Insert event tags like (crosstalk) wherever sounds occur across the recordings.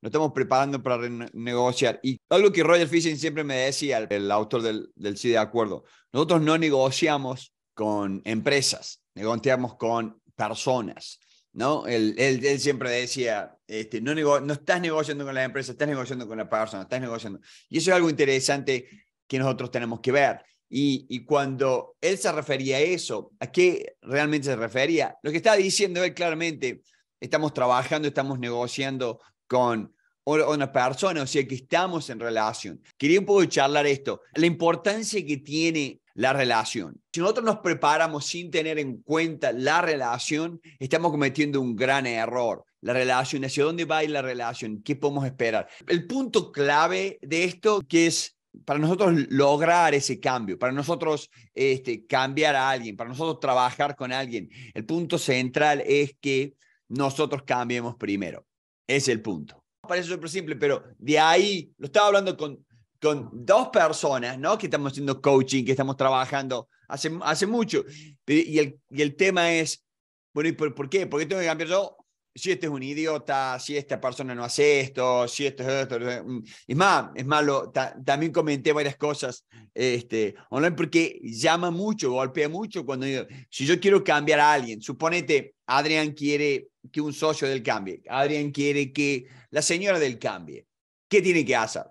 nos estamos preparando para negociar. Y algo que Roger Fishing siempre me decía, el, autor del, sí de acuerdo, nosotros no negociamos con empresas, negociamos con personas. ¿no? Él, él, siempre decía, este, no, no estás negociando con la empresa, estás negociando con la persona, estás negociando. Y eso es algo interesante que nosotros tenemos que ver. Y, y cuando él se refería a eso, ¿a qué realmente se refería? Lo que estaba diciendo él claramente, estamos trabajando, estamos negociando con una persona, o sea que estamos en relación. Quería un poco charlar esto, la importancia que tiene la relación. Si nosotros nos preparamos sin tener en cuenta la relación, estamos cometiendo un gran error. La relación, hacia dónde va la relación, qué podemos esperar. El punto clave de esto que es para nosotros lograr ese cambio, para nosotros este, cambiar a alguien, para nosotros trabajar con alguien, el punto central es que nosotros cambiemos primero. Es el punto. Parece súper simple, pero de ahí lo estaba hablando con, con dos personas, ¿no? Que estamos haciendo coaching, que estamos trabajando hace, hace mucho. Y el, el tema es, bueno, ¿y por, por qué? ¿Por qué tengo que cambiar yo? si este es un idiota, si esta persona no hace esto, si esto es esto. Mm. Es más, es malo, también comenté varias cosas este, online porque llama mucho, golpea mucho cuando yo, si yo quiero cambiar a alguien, suponete, Adrián quiere que un socio del cambie, Adrián quiere que la señora del cambie, ¿qué tiene que hacer?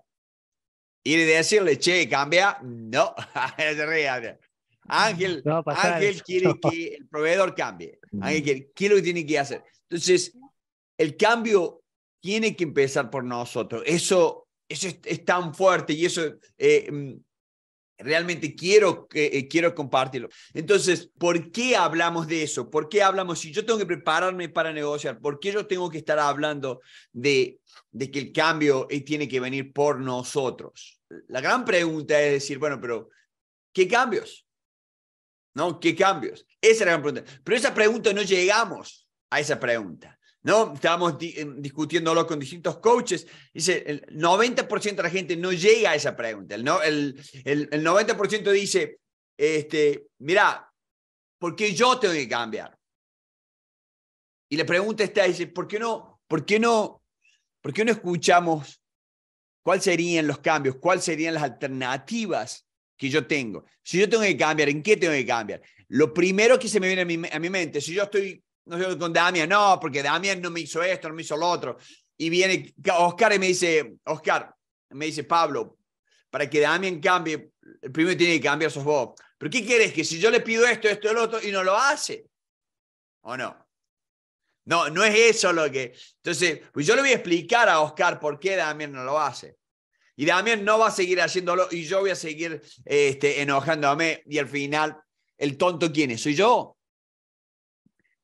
Ir y decirle, che, cambia, no, (laughs) es Ángel, quiere que el proveedor cambie. Mm. Ángel ¿qué es lo que tiene que hacer? Entonces, el cambio tiene que empezar por nosotros. Eso, eso es, tan fuerte y eso eh, mm, realmente quiero, eh, quiero compartirlo. Entonces, ¿por qué hablamos de eso? ¿Por qué hablamos? Si yo tengo que prepararme para negociar, ¿por qué yo tengo que estar hablando de, de que el cambio eh, tiene que venir por nosotros? La gran pregunta es decir, bueno, pero ¿qué cambios? ¿No? ¿Qué cambios? Esa es la gran pregunta. Pero esa pregunta no llegamos a esa pregunta. ¿no? Estábamos em, discutiéndolo con distintos coaches. Dice, el 90% de la gente no llega a esa pregunta. El, no, el, el, 90% dice, este, mira, ¿por qué yo tengo que cambiar? Y la pregunta está, dice, ¿por qué no, por qué no, por qué no escuchamos cuáles serían los cambios, cuáles serían las alternativas que yo tengo? Si yo tengo que cambiar, ¿en qué tengo que cambiar? Lo primero que se me viene a mi, a mi mente, si yo estoy no sé, con Damian, no, porque Damian no me hizo esto, no me hizo lo otro. Y viene Oscar y me dice, Oscar, me dice Pablo, para que Damian cambie, el primero tiene que cambiar sos vos. ¿Pero qué quieres? Que si yo le pido esto, esto, el otro, y no lo hace. ¿O no? No, no es eso lo que... Entonces, pues yo le voy a explicar a Oscar por qué Damián no lo hace. Y Damián no va a seguir haciéndolo y yo voy a seguir este, enojándome. Y al final, el tonto, ¿quién es? Soy yo.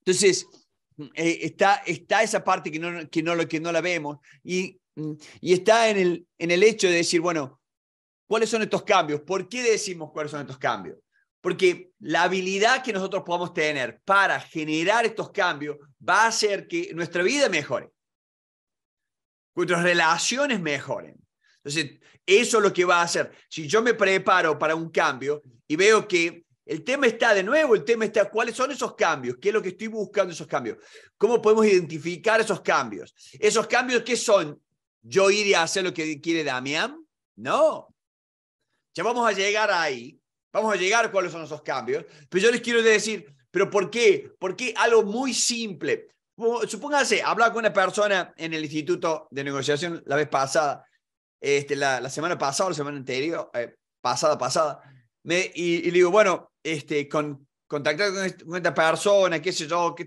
Entonces, eh, está, está esa parte que no, que no, que no la vemos y, y está en el, en el hecho de decir, bueno, ¿cuáles son estos cambios? ¿Por qué decimos cuáles son estos cambios? Porque la habilidad que nosotros podamos tener para generar estos cambios va a hacer que nuestra vida mejore, nuestras relaciones mejoren. Entonces, eso es lo que va a hacer. Si yo me preparo para un cambio y veo que el tema está de nuevo, el tema está cuáles son esos cambios, qué es lo que estoy buscando esos cambios, cómo podemos identificar esos cambios. Esos cambios, ¿qué son? Yo iré a hacer lo que quiere Damián. No. Ya vamos a llegar ahí, vamos a llegar a cuáles son esos cambios, pero yo les quiero decir, ¿pero por qué? ¿Por qué? algo muy simple. Supóngase, hablaba con una persona en el Instituto de Negociación la vez pasada, este, la, semana pasada o la semana anterior, eh, pasada, pasada y, le digo, bueno, este, con, contactar con, esta, persona, qué sé yo, qué,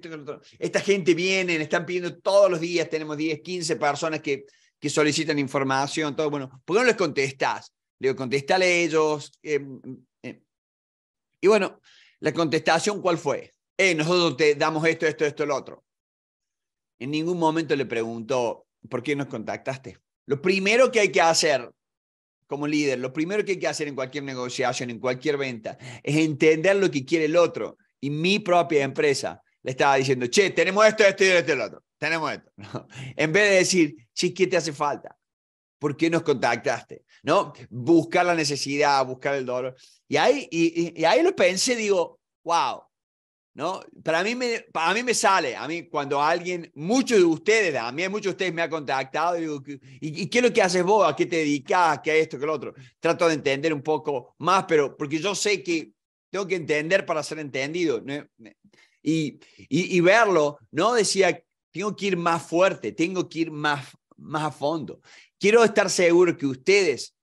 esta gente viene, están pidiendo todos los días, tenemos 10, 15 personas que, que solicitan información, todo, bueno, ¿por qué no les contestas Le digo, contéstale a ellos. Em, em, y bueno, la contestación, ¿cuál fue? Eh, nosotros te damos esto, esto, esto, el otro. En ningún momento le preguntó, ¿por qué nos contactaste? Lo primero que hay que hacer como líder, lo primero que hay que hacer en cualquier negociación, en cualquier venta, es entender lo que quiere el otro. Y mi propia empresa le estaba diciendo, che, tenemos esto, esto y esto y otro. Tenemos esto. (laughs) En vez de decir, che, ¿qué te hace falta? ¿Por qué nos contactaste? ¿No? Buscar la necesidad, buscar el dolor. Y ahí, y, y ahí lo pensé, digo, wow, ¿no? Para mí, me, mí me sale, a mí cuando alguien, muchos de ustedes, a mí muchos de ustedes me han contactado y digo, ¿y, qué es lo que haces vos? ¿A qué te dedicas? ¿Qué esto? ¿Qué lo otro? Trato de entender un poco más, pero porque yo sé que tengo que entender para ser entendido. Y, y, verlo, ¿no? Decía, tengo que ir más fuerte, tengo que ir más, más a fondo. Quiero estar seguro que ustedes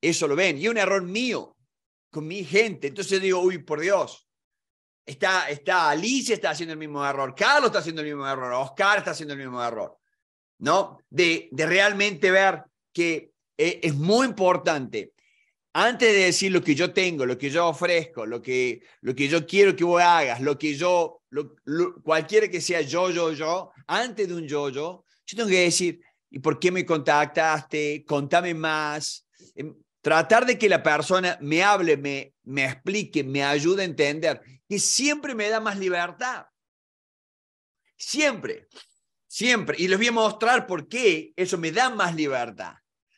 eso lo ven. Y un error mío con mi gente. Entonces digo, uy, por Dios, Está, está Alicia, está haciendo el mismo error. Carlos está haciendo el mismo error. Oscar está haciendo el mismo error. ¿No? De, de realmente ver que eh, es muy importante, antes de decir lo que yo tengo, lo que yo ofrezco, lo que, lo que yo quiero que vos hagas, lo que yo, lo, cualquiera que sea yo, yo, yo, antes de un yo, yo, yo tengo que decir, ¿y por qué me contactaste? Contame más. Em, tratar de que la persona me hable, me, me explique, me ayude a entender que siempre me da más libertad. Siempre, siempre. Y les voy a mostrar por qué eso me da más libertad.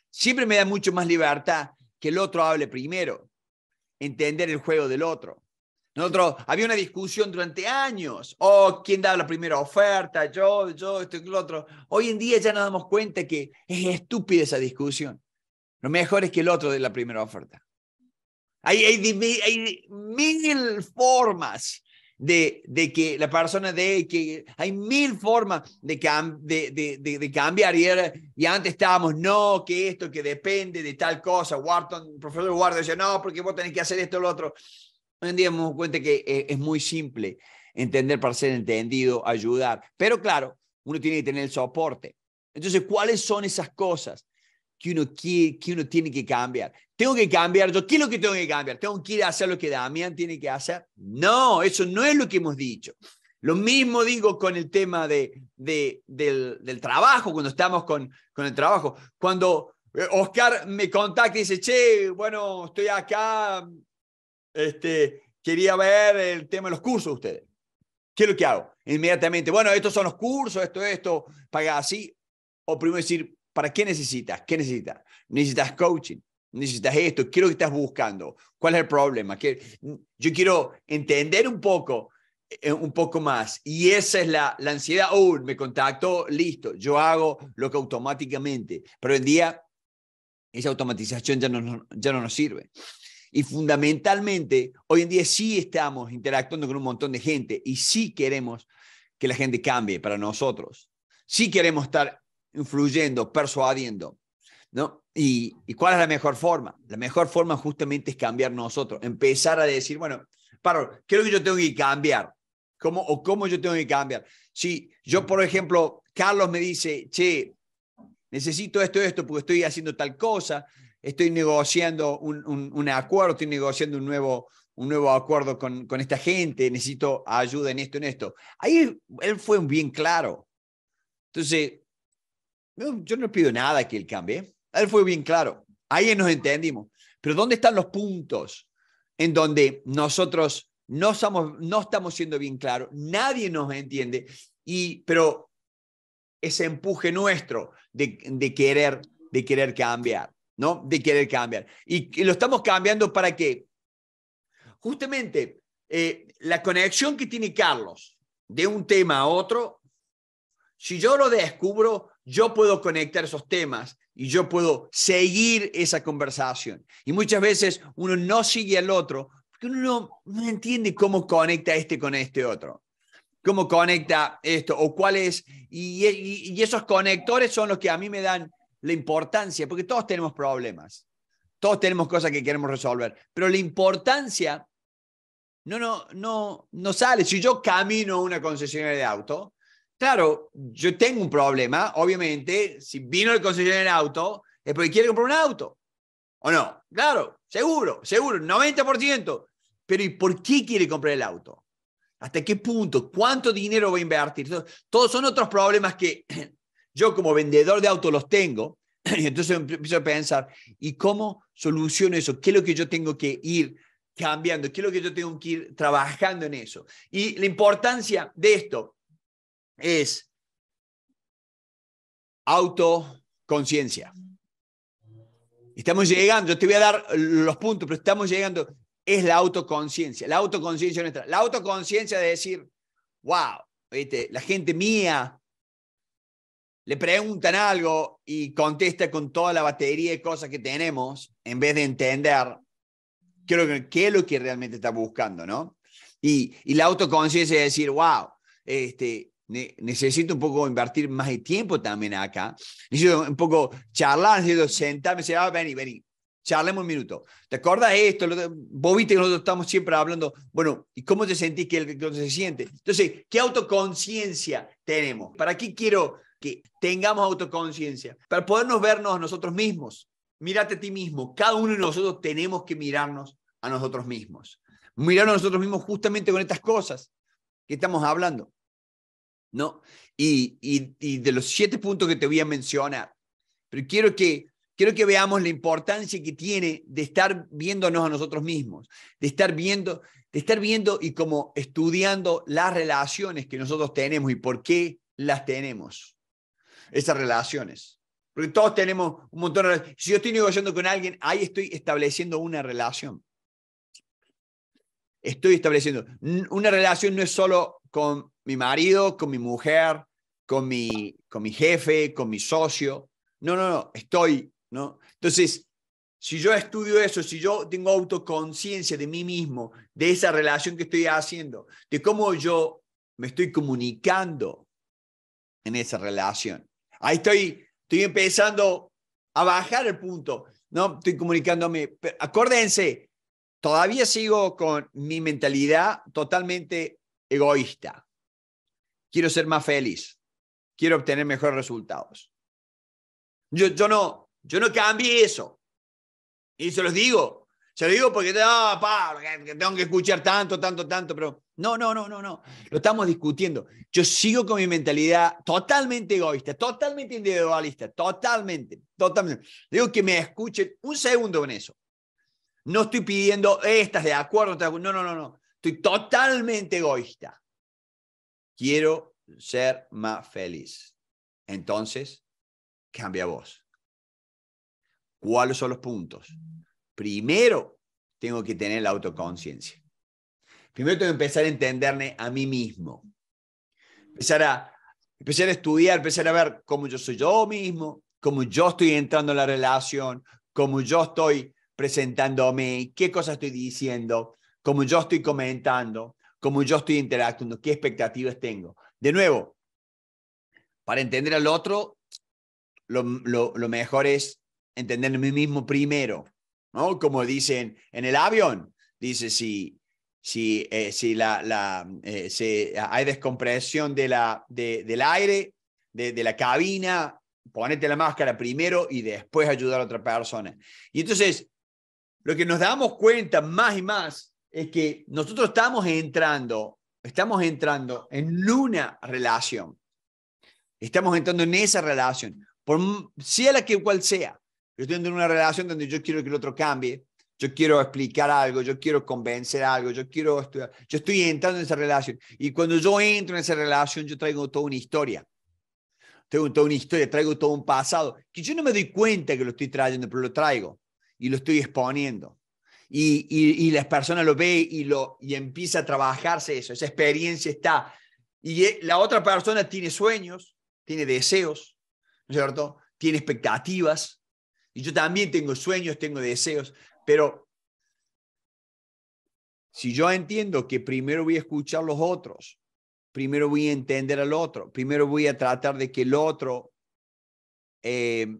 Siempre me da mucho más libertad que el otro hable primero, entender el juego del otro. Nosotros, había una discusión durante años, oh, ¿quién da la primera oferta? Yo, yo, esto y lo otro. Hoy en día ya nos damos cuenta que es estúpida esa discusión. Lo mejor es que el otro dé la primera oferta. Hay, hay, mil formas de, de, que la persona de que hay mil formas de, de, de, cambiar y, y, antes estábamos, no, que esto, que depende de tal cosa. Wharton, profesor Wharton decía, no, porque vos tenés que hacer esto o lo otro. Hoy en día hemos dado cuenta que es, eh, es muy simple entender para ser entendido, ayudar. Pero claro, uno tiene que tener el soporte. Entonces, ¿cuáles son esas cosas? que uno, quiere, que uno tiene que cambiar. Tengo que cambiar yo. ¿Qué es lo que tengo que cambiar? ¿Tengo que ir a hacer lo que Damián tiene que hacer? No, eso no es lo que hemos dicho. Lo mismo digo con el tema de, de del, del, trabajo, cuando estamos con, con el trabajo. Cuando eh, Oscar me contacta y dice, che, bueno, estoy acá, este, quería ver el tema de los cursos de ustedes. ¿Qué es lo que hago? Inmediatamente, bueno, estos son los cursos, esto, esto, paga así. O primero decir, ¿Para qué necesitas? ¿Qué necesitas? Necesitas coaching, necesitas esto, quiero que estás buscando, cuál es el problema. Que Yo quiero entender un poco, eh, un poco más. Y esa es la, ansiedad. Oh, me contacto, listo, yo hago lo que automáticamente. Pero hoy en día, esa automatización ya no, ya no nos sirve. Y fundamentalmente, hoy en día sí estamos interactuando con un montón de gente y sí queremos que la gente cambie para nosotros. Sí queremos estar influyendo, persuadiendo. ¿no? ¿Y, cuál es la mejor forma? La mejor forma justamente es cambiar nosotros, empezar a decir, bueno, paro, creo que yo tengo que cambiar? ¿Cómo, ¿O cómo yo tengo que cambiar? Si yo, por ejemplo, Carlos me dice, che, necesito esto, esto, porque estoy haciendo tal cosa, estoy negociando un, un, acuerdo, estoy negociando un nuevo, un nuevo acuerdo con, con, esta gente, necesito ayuda en esto, en esto. Ahí él fue bien claro. Entonces, yo no pido nada que él cambie. Él fue bien claro. Ahí nos entendimos. Pero ¿dónde están los puntos en donde nosotros no, somos, no estamos siendo bien claros? Nadie nos entiende. Y, pero ese empuje nuestro de, querer, de querer cambiar, ¿no? De querer cambiar. Y, lo estamos cambiando para que justamente eh, la conexión que tiene Carlos de un tema a otro, si yo lo descubro yo puedo conectar esos temas y yo puedo seguir esa conversación. Y muchas veces uno no sigue al otro porque uno no, entiende cómo conecta este con este otro cómo conecta esto o cuál es. Y, esos conectores son los que a mí me dan la importancia, porque todos tenemos problemas, todos tenemos cosas que queremos resolver, pero la importancia no, no, no, no sale. Si yo camino a una concesionaria de auto, Claro, yo tengo un problema, obviamente, si vino el concesionario en auto, es porque quiere comprar un auto. ¿O no? Claro, seguro, seguro, 90%. Pero ¿y por qué quiere comprar el auto? ¿Hasta qué punto? ¿Cuánto dinero va a invertir? Todos son otros problemas que (clears throat) yo como vendedor de autos los tengo. (clears throat) Y entonces em, empiezo a pensar, ¿y cómo soluciono eso? ¿Qué es lo que yo tengo que ir cambiando? ¿Qué es lo que yo tengo que ir trabajando en eso? Y la importancia de esto, es autoconciencia. Estamos llegando, yo te voy a dar los puntos, pero estamos llegando. Es la autoconciencia, la autoconciencia nuestra. La autoconciencia de decir, wow, este, la gente mía le preguntan algo y contesta con toda la batería de cosas que tenemos, en vez de entender qué, es lo que realmente está buscando, ¿no? Y, y la autoconciencia de decir, wow, este, necesito un poco invertir más tiempo también acá. Necesito un poco charlar, necesito sentarme, decir, ah, vení, vení, charlemos un minuto. ¿Te acuerdas de esto? Vos viste que nosotros estamos siempre hablando, bueno, ¿y cómo te sentís que el se siente? Entonces, ¿qué autoconciencia tenemos? ¿Para qué quiero que tengamos autoconciencia? Para podernos vernos a nosotros mismos. Mírate a ti mismo. Cada uno de nosotros tenemos que mirarnos a nosotros mismos. Mirarnos a nosotros mismos justamente con estas cosas que estamos hablando. ¿no? Y, de los siete puntos que te voy a mencionar, pero quiero que, quiero que veamos la importancia que tiene de estar viéndonos a nosotros mismos, de estar viendo, de estar viendo y como estudiando las relaciones que nosotros tenemos y por qué las tenemos, esas relaciones. Porque todos tenemos un montón de relaciones. Si yo estoy negociando con alguien, ahí estoy estableciendo una relación. Estoy estableciendo. Una relación no es solo con mi marido, con mi mujer, con mi, con mi jefe, con mi socio. No, no, no, estoy, ¿no? Entonces, si yo estudio eso, si yo tengo autoconciencia de mí mismo, de esa relación que estoy haciendo, de cómo yo me estoy comunicando en esa relación. Ahí estoy, estoy empezando a bajar el punto, ¿no? Estoy comunicándome. acuérdense, todavía sigo con mi mentalidad totalmente egoísta quiero ser más feliz, quiero obtener mejores resultados. Yo, yo, no, yo no cambié eso. Y se los digo, se los digo porque tengo que escuchar tanto, tanto, tanto, pero no, no, no, no, no. Lo estamos discutiendo. Yo sigo con mi mentalidad totalmente egoísta, totalmente individualista, totalmente, totalmente. Digo que me escuchen un segundo en eso. No estoy pidiendo, eh, estas de acuerdo, no, no, no, no. Estoy totalmente egoísta quiero ser más feliz. Entonces, cambia voz. ¿Cuáles son los puntos? Primero, tengo que tener la autoconciencia. Primero tengo que empezar a entenderme a mí mismo. Empezar a, empezar a estudiar, empezar a ver cómo yo soy yo mismo, cómo yo estoy entrando en la relación, cómo yo estoy presentándome, qué cosas estoy diciendo, cómo yo estoy comentando, cómo yo estoy interactuando, qué expectativas tengo. De nuevo, para entender al otro, lo, mejor es entender a mí mismo primero, ¿no? Como dicen en el avión, dice si, si, eh, si, la, eh, hay descompresión de la, del aire, de, de la cabina, ponete la máscara primero y después ayudar a otra persona. Y entonces, lo que nos damos cuenta más y más es que nosotros estamos entrando, estamos entrando en una relación. Estamos entrando en esa relación, por, sea la que cual sea. Yo estoy en una relación donde yo quiero que el otro cambie, yo quiero explicar algo, yo quiero convencer algo, yo quiero estudiar. Yo estoy entrando en esa relación. Y cuando yo entro en esa relación, yo traigo toda una historia. Traigo toda una historia, traigo todo un pasado, que yo no me doy cuenta que lo estoy trayendo, pero lo traigo y lo estoy exponiendo y, y, las personas lo ve y, lo, y empieza a trabajarse eso, esa experiencia está. Y eh, la otra persona tiene sueños, tiene deseos, ¿no es cierto? Tiene expectativas. Y yo también tengo sueños, tengo deseos, pero si yo entiendo que primero voy a escuchar a los otros, primero voy a entender al otro, primero voy a tratar de que el otro eh,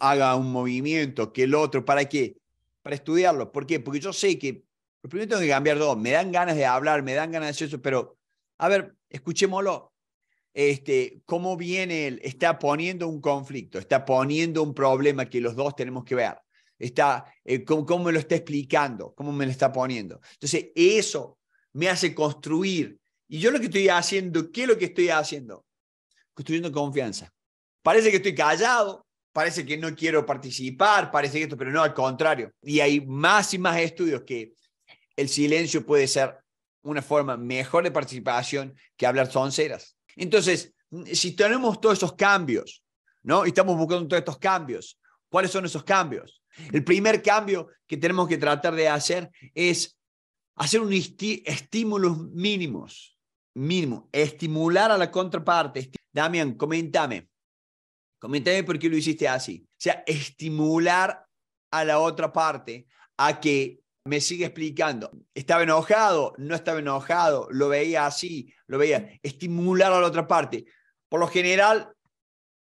haga un movimiento, que el otro, ¿para qué? para estudiarlo. ¿Por qué? Porque yo sé que primero tengo que cambiar todo. Me dan ganas de hablar, me dan ganas de hacer eso, pero a ver, escuchémoslo. Este, ¿Cómo viene él? Está poniendo un conflicto, está poniendo un problema que los dos tenemos que ver. Está, eh, cómo, ¿Cómo me lo está explicando? ¿Cómo me lo está poniendo? Entonces, eso me hace construir. Y yo lo que estoy haciendo, ¿qué es lo que estoy haciendo? Construyendo confianza. Parece que estoy callado, parece que no quiero participar, parece que esto, pero no, al contrario. Y hay más y más estudios que el silencio puede ser una forma mejor de participación que hablar sonceras. Entonces, si tenemos todos esos cambios, ¿no? Y estamos buscando todos estos cambios, ¿cuáles son esos cambios? El primer cambio que tenemos que tratar de hacer es hacer un estímulos mínimos, mínimo, estimular a la contraparte. Damián, coméntame, Coméntame por qué lo hiciste así. O sea, estimular a la otra parte a que me siga explicando. Estaba enojado, no estaba enojado, lo veía así, lo veía. Estimular a la otra parte. Por lo general,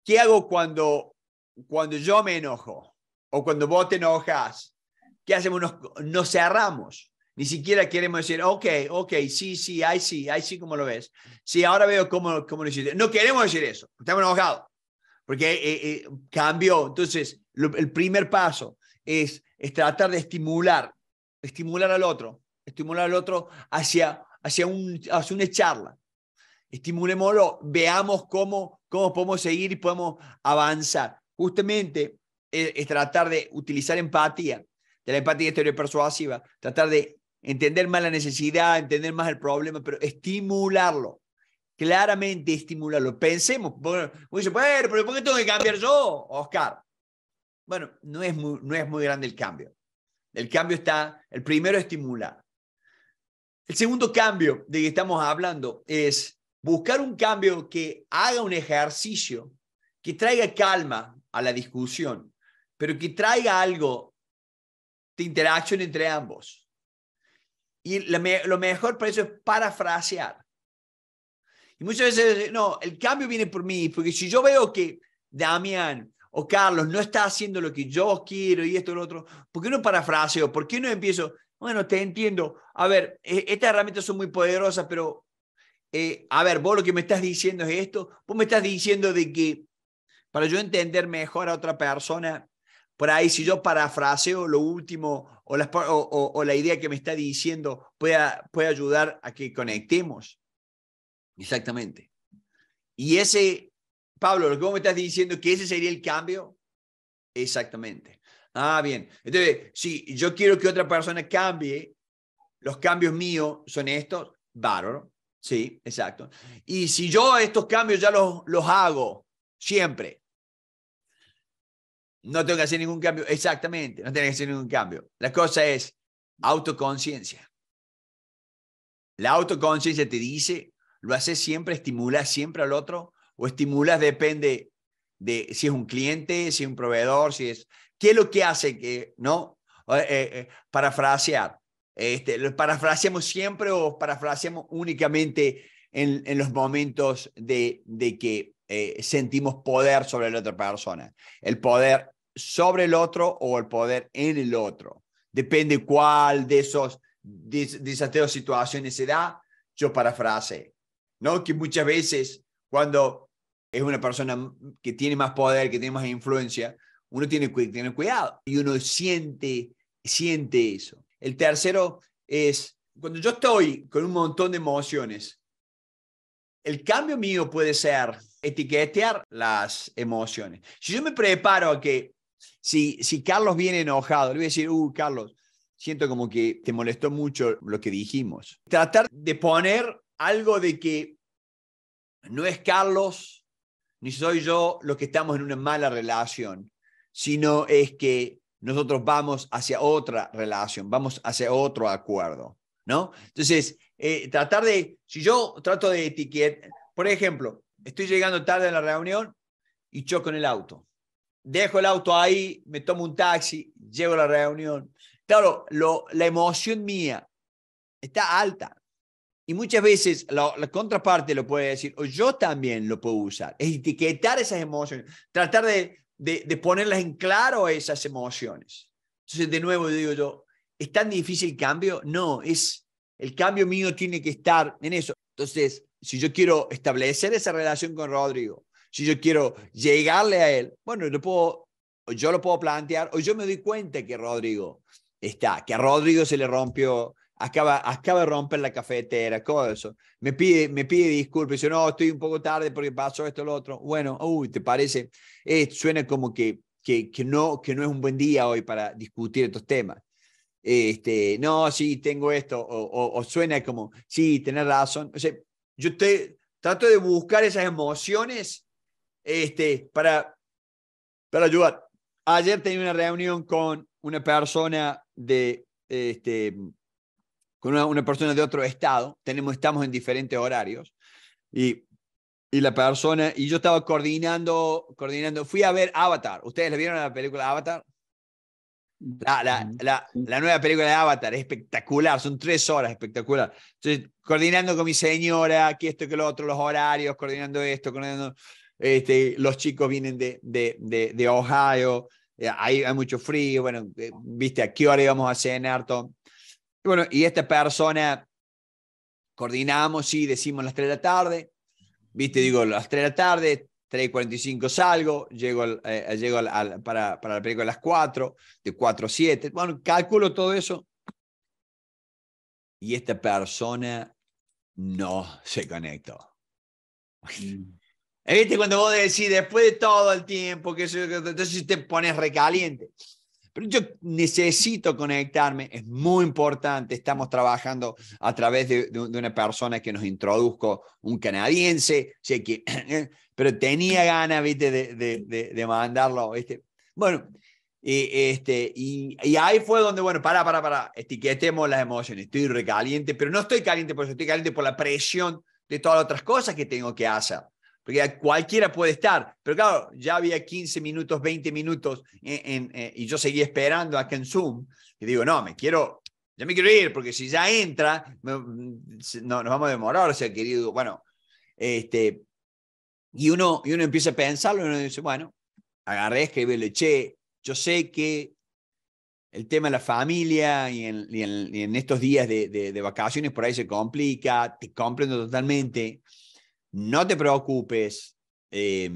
¿qué hago cuando, cuando yo me enojo? O cuando vos te enojas. ¿Qué hacemos? Nos, cerramos. Ni siquiera queremos decir, ok, ok, sí, sí, ahí sí, ahí sí, como lo ves. Sí, ahora veo cómo, cómo lo hiciste. No queremos decir eso. Estamos enojados porque eh, eh, cambió. Entonces, el primer paso es, tratar de estimular, estimular al otro, estimular al otro hacia, hacia, un, hacia una charla. Estimulémoslo, veamos cómo, cómo podemos seguir y podemos avanzar. Justamente eh, es, tratar de utilizar empatía, de la empatía teoría persuasiva, tratar de entender más la necesidad, entender más el problema, pero estimularlo claramente estimularlo. Pensemos, bueno, pero ¿por qué tengo que cambiar yo, Oscar? Bueno, no es, muy, no es muy grande el cambio. El cambio está, el primero estimula. El segundo cambio de que estamos hablando es buscar un cambio que haga un ejercicio, que traiga calma a la discusión, pero que traiga algo de interacción entre ambos. Y lo mejor para eso es parafrasear. Y muchas veces, no, el cambio viene por mí, porque si yo veo que Damián o Carlos no está haciendo lo que yo quiero y esto y lo otro, ¿por qué no parafraseo? ¿Por qué no empiezo? Bueno, te entiendo. A ver, e, estas herramientas son muy poderosas, pero eh, a ver, vos lo que me estás diciendo es esto, vos me estás diciendo de que para yo entender mejor a otra persona, por ahí si yo parafraseo lo último o, la idea que me está diciendo pueda puede ayudar a que conectemos. Exactamente. Y ese, Pablo, lo que me estás diciendo, que ese sería el cambio. Exactamente. Ah, bien. Entonces, si yo quiero que otra persona cambie, los cambios míos son estos, bárbaro. Sí, exacto. Y si yo estos cambios ya los, los hago siempre, no tengo que hacer ningún cambio. Exactamente, no tengo que hacer ningún cambio. La cosa es autoconciencia. La autoconciencia te dice ¿Lo haces siempre? ¿Estimulas siempre al otro? ¿O estimulas depende de si es un cliente, si es un proveedor, si es... ¿Qué es lo que hace que, no? Eh, eh, eh, parafrasear. Este, ¿Lo parafraseamos siempre o parafraseamos únicamente en, los momentos de, de que sentimos poder sobre la otra persona? El poder sobre el otro o el poder en el otro. Depende cuál de esos de, de situaciones se da, yo parafrase. ¿no? Que muchas veces cuando es una persona que tiene más poder, que tiene más influencia, uno tiene que tener cuidado y uno siente, siente eso. El tercero es, cuando yo estoy con un montón de emociones, el cambio mío puede ser etiquetear las emociones. Si yo me preparo a que si, si Carlos viene enojado, le voy a decir, uh, Carlos, siento como que te molestó mucho lo que dijimos. Tratar de poner algo de que no es Carlos ni soy yo los que estamos en una mala relación, sino es que nosotros vamos hacia otra relación, vamos hacia otro acuerdo, ¿no? Entonces, eh, tratar de, si yo trato de etiquetar, por ejemplo, estoy llegando tarde a la reunión y choco en el auto. Dejo el auto ahí, me tomo un taxi, llego a la reunión. Claro, lo, la emoción mía está alta. Y muchas veces la, contraparte lo puede decir, o yo también lo puedo usar. Es etiquetar esas emociones, tratar de, de, ponerlas en claro esas emociones. Entonces, de nuevo digo yo, ¿es tan difícil el cambio? No, es el cambio mío tiene que estar en eso. Entonces, si yo quiero establecer esa relación con Rodrigo, si yo quiero llegarle a él, bueno, lo puedo, yo lo puedo plantear, o yo me doy cuenta que Rodrigo está, que a Rodrigo se le rompió acaba, acaba de romper la cafetera, todo eso. Me pide, me pide disculpas, dice, no, estoy un poco tarde porque pasó esto, lo otro. Bueno, uy, ¿te parece? Eh, suena como que, que, que, no, que no es un buen día hoy para discutir estos temas. Este, no, sí, tengo esto, o, suena como, sí, tenés razón. O sea, yo te, trato de buscar esas emociones este, para, para ayudar. Ayer tenía una reunión con una persona de este, con una, persona de otro estado, tenemos, estamos en diferentes horarios. Y, la persona, y yo estaba coordinando, coordinando, fui a ver Avatar. ¿Ustedes le vieron la película Avatar? La, mm, nueva película de Avatar, es espectacular, son tres horas, espectacular. Entonces, coordinando con mi señora, aquí esto, que lo otro, los horarios, coordinando esto, coordinando, este, los chicos vienen de, de, de, Ohio, hay, eh, hay mucho frío, bueno, eh, viste, a qué hora íbamos a cenar, todo. Y bueno, y esta persona, coordinamos, sí, decimos las 3 de la tarde, viste, digo, las 3 de la tarde, cuarenta y cinco salgo, llego, eh, eh, llego para, para, la película a las 4, de 4 a 7, bueno, calculo todo eso. Y esta persona no se conectó. Mm. Eh, ¿Viste cuando vos decís, después de todo el tiempo, que entonces te pones recaliente? Pero yo necesito conectarme, es muy importante, estamos trabajando a través de, una persona que nos introduzco, un canadiense, sé que, (clears throat) pero tenía ganas, viste, de, mandarlo. este Bueno, y, este, y, ahí fue donde, bueno, para, para, para, etiquetemos las emociones. Estoy recaliente, pero no estoy caliente por eso, estoy caliente por la presión de todas las otras cosas que tengo que hacer porque cualquiera puede estar, pero claro, ya había 15 minutos, 20 minutos eh, y yo seguía esperando acá en Zoom y digo, no, me quiero, ya me quiero ir, porque si ya entra, no, nos vamos a demorar, o sea, querido, bueno, este, y uno, y uno empieza a pensarlo y uno dice, bueno, agarré, le eché, yo sé que el tema de la familia y en, estos días de, de, vacaciones por ahí se complica, te comprendo totalmente no te preocupes, eh,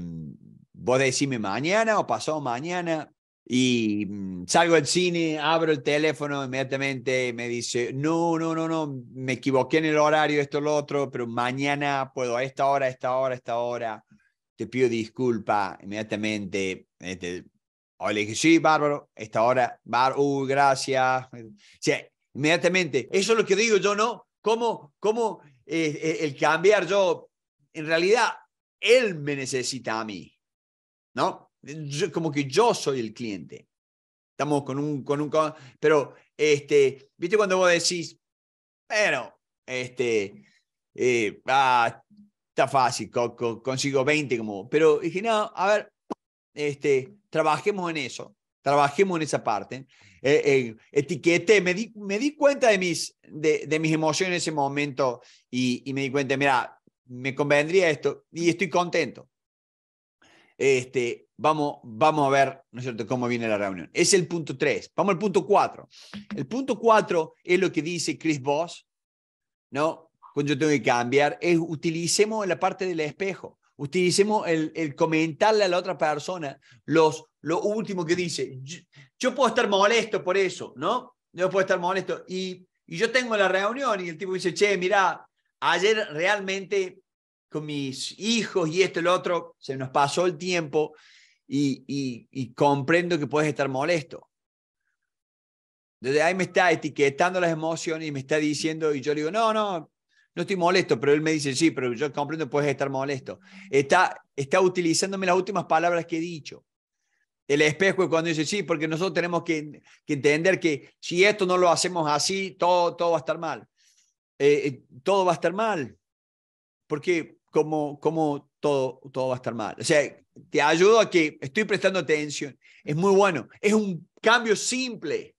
vos decime mañana o pasado mañana, y mm, salgo al cine, abro el teléfono inmediatamente, me dice, no, no, no, no, me equivoqué en el horario, esto, lo otro, pero mañana puedo a esta hora, a esta hora, a esta hora, te pido disculpa inmediatamente. Este, o le dije, sí, bárbaro, esta hora, bárbaro, gracias. Sí, inmediatamente, eso es lo que digo yo, ¿no? ¿Cómo, cómo eh, eh, el cambiar yo en realidad él me necesita a mí, ¿no? como que yo soy el cliente. Estamos con un, con un, pero, este, viste cuando vos decís, pero, este, eh, ah, está fácil, consigo 20 como, pero dije, no, a ver, este, trabajemos en eso, trabajemos en esa parte. Eh, eh, etiqueté, me di, me di cuenta de mis, de, mis emociones en ese momento y, y me di cuenta, mira, me convendría esto y estoy contento. Este, vamos, vamos a ver ¿no es cómo viene la reunión. Es el punto 3. Vamos al punto 4. El punto 4 es lo que dice Chris Voss, ¿no? Cuando yo tengo que cambiar, es utilicemos la parte del espejo, utilicemos el, comentarle a la otra persona los, lo último que dice. Yo, puedo estar molesto por eso, ¿no? Yo puedo estar molesto y, yo tengo la reunión y el tipo dice, che, mira, Ayer realmente con mis hijos y esto y lo otro, se nos pasó el tiempo y, comprendo que puedes estar molesto. Desde ahí me está etiquetando las emociones y me está diciendo, y yo le digo, no, no, no estoy molesto, pero él me dice, sí, pero yo comprendo, que puedes estar molesto. Está, está utilizándome las últimas palabras que he dicho. El espejo cuando dice, sí, porque nosotros tenemos que, que entender que si esto no lo hacemos así, todo, todo va a estar mal. Eh, eh, todo va a estar mal. Porque como, cómo todo, todo va a estar mal. O sea, te ayudo a que estoy prestando atención. Es muy bueno. Es un cambio simple.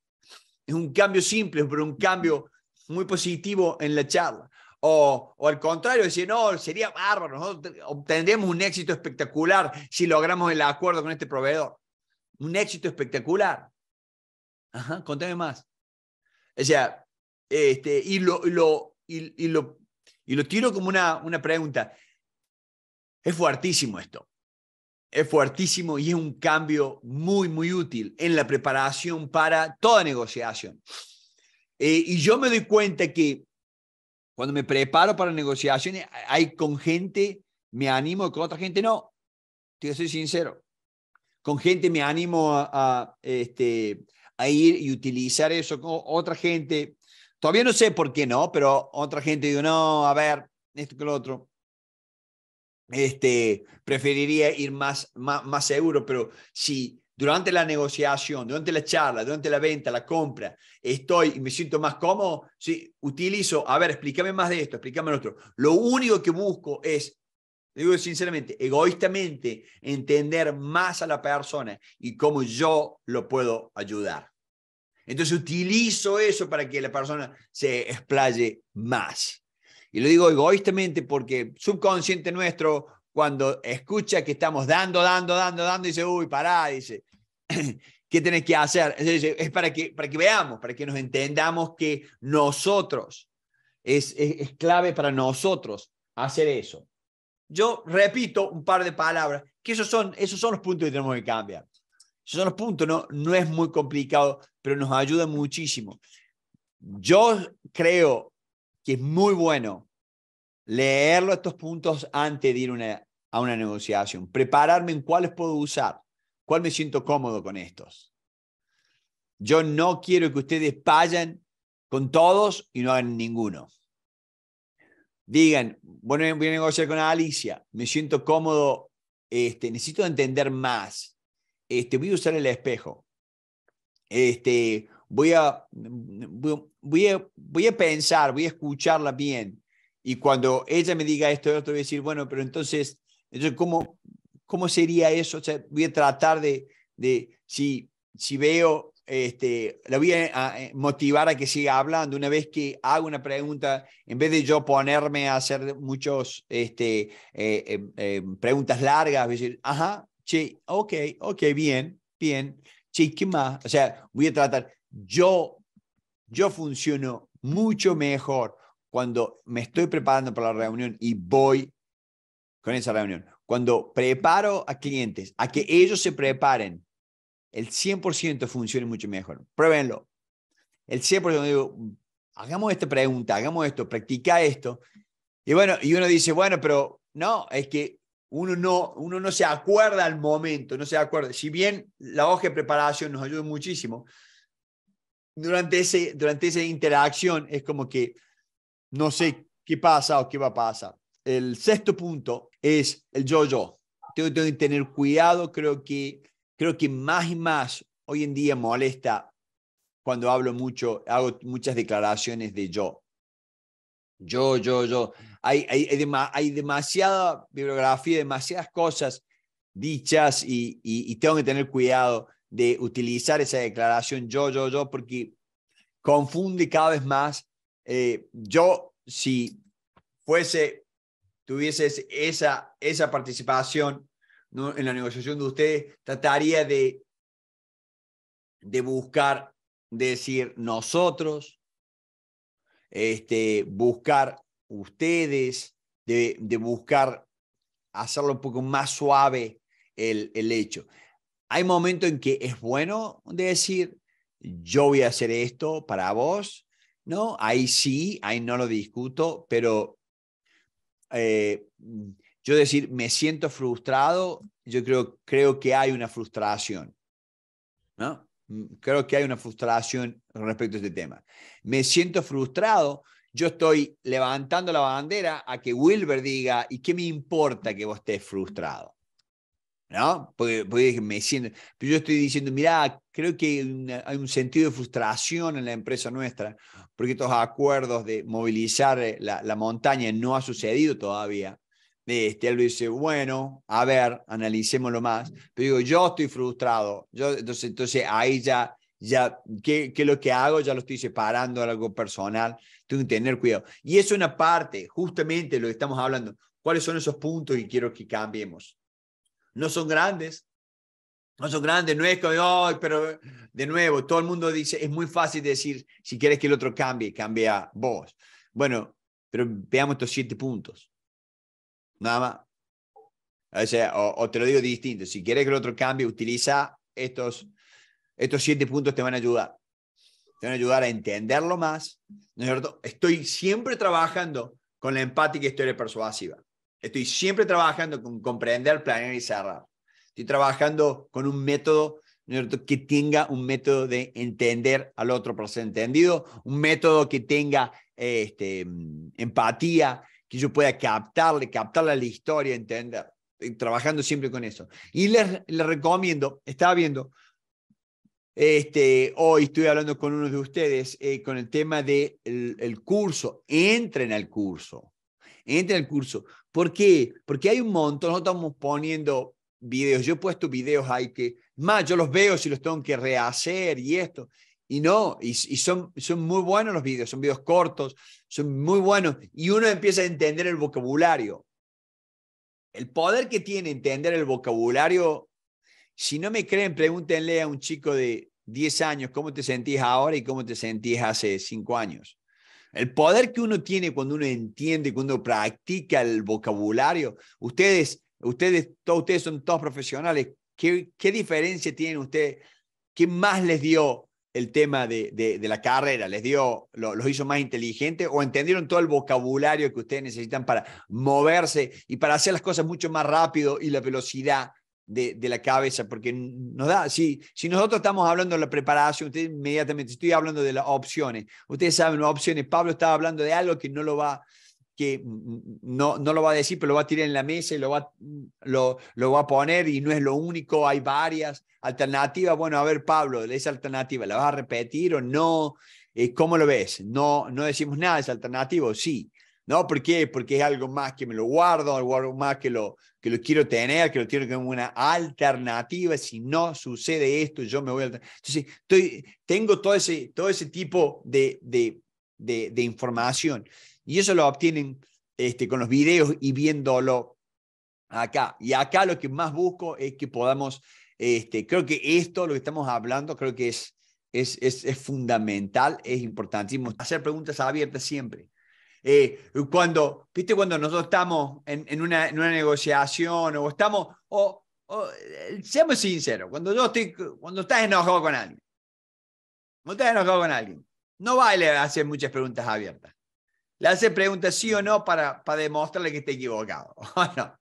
Es un cambio simple, pero un cambio muy positivo en la charla. O, o, al contrario, decir, no, sería bárbaro, nosotros obtendremos un éxito espectacular si logramos el acuerdo con este proveedor. Un éxito espectacular. Ajá, contame más. O sea, este, y, lo, lo, y, lo, y lo tiro como una, una pregunta. Es fuertísimo esto. Es fuertísimo y es un cambio muy, muy útil en la preparación para toda negociación. Eh, y yo me doy cuenta que cuando me preparo para negociaciones, hay con gente, me animo, con otra gente no. Te soy sincero. Con gente me animo este, a ir y utilizar eso, con otra gente Todavía no sé por qué no, pero otra gente digo, no, a ver, esto que lo otro. Este, preferiría ir más, más, seguro, pero si durante la negociación, durante la charla, durante la venta, la compra, estoy y me siento más cómodo, si utilizo, a ver, explícame más de esto, explícame lo otro. Lo único que busco es, digo sinceramente, egoístamente, entender más a la persona y cómo yo lo puedo ayudar. Entonces utilizo eso para que la persona se explaye más. Y lo digo egoístamente porque subconsciente nuestro, cuando escucha que estamos dando, dando, dando, dando, dice, uy, pará, dice, (clears throat) ¿qué tenés que hacer? Es, para, que, para que veamos, para que nos entendamos que nosotros, es, es, es clave para nosotros hacer eso. Yo repito un par de palabras, que esos son, esos son los puntos que tenemos que cambiar. Esos son los puntos, ¿no? No es muy complicado, pero nos ayuda muchísimo. Yo creo que es muy bueno leerlo estos puntos antes de ir a una negociación, prepararme en cuáles puedo usar, cuál me siento cómodo con estos. Yo no quiero que ustedes vayan con todos y no hagan ninguno. Digan, bueno, voy a negociar con Alicia, me siento cómodo, este, necesito entender más este, voy a usar el espejo, este, voy, a, voy, a, voy a pensar, voy a escucharla bien. Y cuando ella me diga esto, yo te voy a decir, bueno, pero entonces, ¿cómo, ¿cómo sería eso? voy a tratar de, de si, si veo, este, la voy a motivar a que siga hablando. Una vez que hago una pregunta, en vez de yo ponerme a hacer muchas este, eh, eh, eh, preguntas largas, voy a decir, ajá, Che, ok, ok, bien, bien. Che, ¿qué más? O sea, voy a tratar. Yo, yo funciono mucho mejor cuando me estoy preparando para la reunión y voy con esa reunión. Cuando preparo a clientes a que ellos se preparen, el 100% funciona mucho mejor. Pruébenlo. El 100% digo, hagamos esta pregunta, hagamos esto, practica esto. Y bueno, y uno dice, bueno, pero no, es que uno no, uno no se acuerda al momento, no se acuerda. Si bien la hoja de preparación nos ayuda muchísimo, durante, ese, durante esa interacción es como que no sé qué pasa o qué va a pasar. El sexto punto es el yo-yo. Tengo, tengo, que tener cuidado, creo que, creo que más y más hoy en día molesta cuando hablo mucho, hago muchas declaraciones de yo. Yo, yo, yo hay, hay, demasiada bibliografía, demasiadas cosas dichas y, y, tengo que tener cuidado de utilizar esa declaración yo, yo, yo, porque confunde cada vez más. Eh, yo, si fuese, tuvieses esa, esa participación en la negociación de ustedes, trataría de, buscar, decir nosotros, este, buscar ustedes, de, buscar hacerlo un poco más suave el, hecho. Hay momentos en que es bueno decir, yo voy a hacer esto para vos, ¿no? Ahí sí, ahí no lo discuto, pero eh, yo decir, me siento frustrado, yo creo, creo que hay una frustración, ¿no? Mm, creo que hay una frustración respecto a este tema. Me siento frustrado yo estoy levantando la bandera a que Wilber diga, ¿y qué me importa que vos estés frustrado? ¿No? Porque, me siento, pero yo estoy diciendo, mirá, creo que hay, un sentido de frustración en la empresa nuestra, porque estos acuerdos de movilizar eh, la, la montaña no ha sucedido todavía. Este, él dice, bueno, a ver, analicémoslo más. Pero digo, yo estoy frustrado. Yo, entonces, entonces ahí ya ya que, que, lo que hago ya lo estoy separando a algo personal, tengo que tener cuidado. Y es una parte, justamente lo que estamos hablando, cuáles son esos puntos que quiero que cambiemos. No son grandes, no son grandes, no es como, pero de nuevo, todo el mundo dice, es muy fácil decir, si quieres que el otro cambie, cambia vos. Bueno, pero veamos estos siete puntos. Nada más. O, o te lo digo distinto, si quieres que el otro cambie, utiliza estos estos siete puntos te van a ayudar. Te van a ayudar a entenderlo más. ¿No es cierto? Estoy siempre trabajando con la empática historia persuasiva. Estoy siempre trabajando con comprender, planear y cerrar. Estoy trabajando con un método no cierto, que tenga un método de entender al otro por ser entendido, un método que tenga este, empatía, que yo pueda captarle, captarle a la historia, entender, trabajando siempre con eso. Y les, les recomiendo, estaba viendo este, hoy estoy hablando con uno de ustedes eh, con el tema del de el curso. Entren al curso. Entren al curso. ¿Por qué? Porque hay un montón, no estamos poniendo videos. Yo he puesto videos hay que, más, yo los veo si los tengo que rehacer y esto. Y no, y, y, son, son muy buenos los videos, son videos cortos, son muy buenos. Y uno empieza a entender el vocabulario. El poder que tiene entender el vocabulario si no me creen, pregúntenle a un chico de 10 años cómo te sentís ahora y cómo te sentís hace 5 años. El poder que uno tiene cuando uno entiende, cuando practica el vocabulario. Ustedes, ustedes, todos son todos profesionales. ¿Qué, diferencia tienen ustedes? ¿Qué más les dio el tema de, la carrera? ¿Les dio, los hizo más inteligentes o entendieron todo el vocabulario que ustedes necesitan para moverse y para hacer las cosas mucho más rápido y la velocidad de, la cabeza, porque nos da, si, si nosotros estamos hablando de la preparación, usted inmediatamente, estoy hablando de las opciones, ustedes saben las opciones, Pablo estaba hablando de algo que no lo va que no, no lo va a decir, pero lo va a tirar en la mesa y lo va, lo, lo va a poner y no es lo único, hay varias alternativas. Bueno, a ver, Pablo, esa alternativa, ¿la vas a repetir o no? Eh, ¿Cómo lo ves? No, no decimos nada, es alternativa sí. ¿No? ¿Por qué? Porque es algo más que me lo guardo, algo más que lo, que lo quiero tener, que lo quiero como una alternativa. Si no sucede esto, yo me voy a... Entonces, estoy, tengo todo ese, todo ese tipo de, de, información. Y eso lo obtienen este, con los videos y viéndolo acá. Y acá lo que más busco es que podamos, este, creo que esto, lo que estamos hablando, creo que es, es, es, es fundamental, es importantísimo. Hacer preguntas abiertas siempre. Eh, cuando, viste, cuando nosotros estamos en, una, en una, negociación o estamos, o, eh, seamos sinceros, cuando yo estoy, cuando estás enojado con alguien, cuando estás enojado con alguien, no vale hacer muchas preguntas abiertas. Le hace preguntas sí o no para, para demostrarle que está equivocado. (laughs)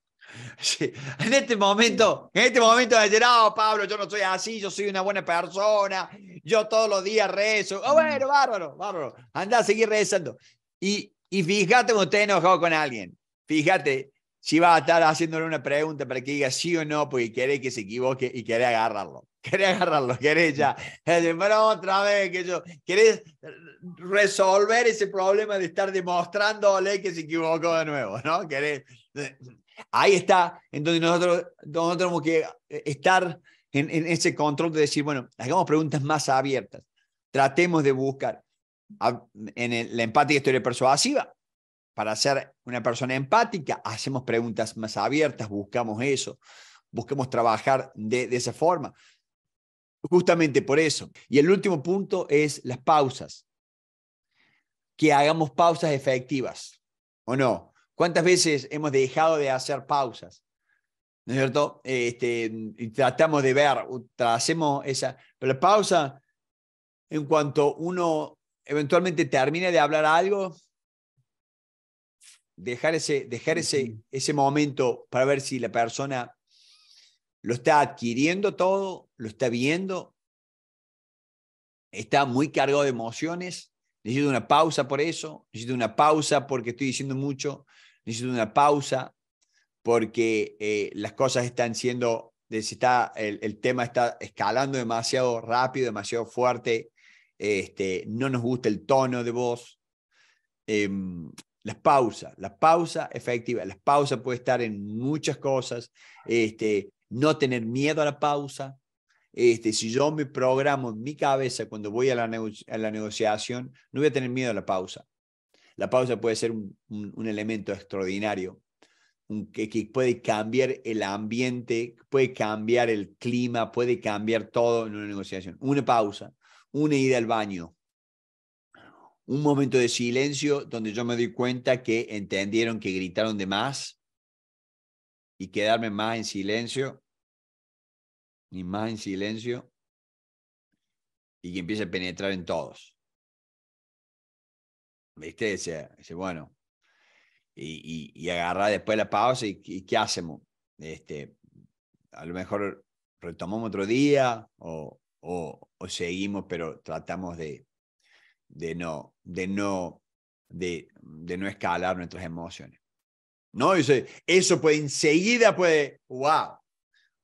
En este momento, en este momento decir, no, Pablo, yo no soy así, yo soy una buena persona, yo todos los días rezo. Ah, bueno, bárbaro, bárbaro. Anda a seguir rezando. Y, y fíjate cuando te enojado con alguien. Fíjate si va a estar haciéndole una pregunta para que diga sí o no, porque quiere que se equivoque y quiere agarrarlo. (laughs) Quiere agarrarlo, quiere ya. (laughs) bueno, otra vez que yo. Querés resolver ese problema de estar demostrándole que se equivocó de nuevo, ¿no? Querés. Eh, ahí está. Entonces nosotros, tenemos que eh, estar en, en ese control de decir, bueno, hagamos preguntas más abiertas. Tratemos de buscar en la empática historia persuasiva. Para ser una persona empática, hacemos preguntas más abiertas, buscamos eso, buscamos trabajar de, esa forma. Justamente por eso. Y el último punto es las pausas. Que hagamos pausas efectivas, ¿o no? ¿Cuántas veces hemos dejado de hacer pausas? ¿No es cierto? Este, y tratamos de ver, hacemos esa. Pero la pausa, en cuanto uno eventualmente termina de hablar algo, dejar ese, dejar ese, momento para ver si la persona lo está adquiriendo todo, lo está viendo, está muy cargado de emociones, necesito una pausa por eso, necesito una pausa porque estoy diciendo mucho, necesito una pausa porque eh, las cosas están siendo, está, el, el tema está escalando demasiado rápido, demasiado fuerte, este, no nos gusta el tono de voz. Em, las pausas, la pausa efectiva, las pausas puede estar en muchas cosas, este, no tener miedo a la pausa. Este, si yo me programo en mi cabeza cuando voy a la, negociación, no voy a tener miedo a la pausa. La pausa puede ser un, elemento extraordinario que, puede cambiar el ambiente, puede cambiar el clima, puede cambiar todo en una negociación. Una pausa una ida al baño, un momento de silencio donde yo me doy cuenta que entendieron que gritaron de más y quedarme más en silencio ni más en silencio y que empiece a penetrar en todos. ¿Viste? Dice, bueno, y, agarrar después la pausa y, y, qué hacemos. Este, a lo mejor retomamos otro día o, o, seguimos, pero tratamos de, de no, de no, de, no escalar nuestras emociones. No, eso, eso puede enseguida puede, wow,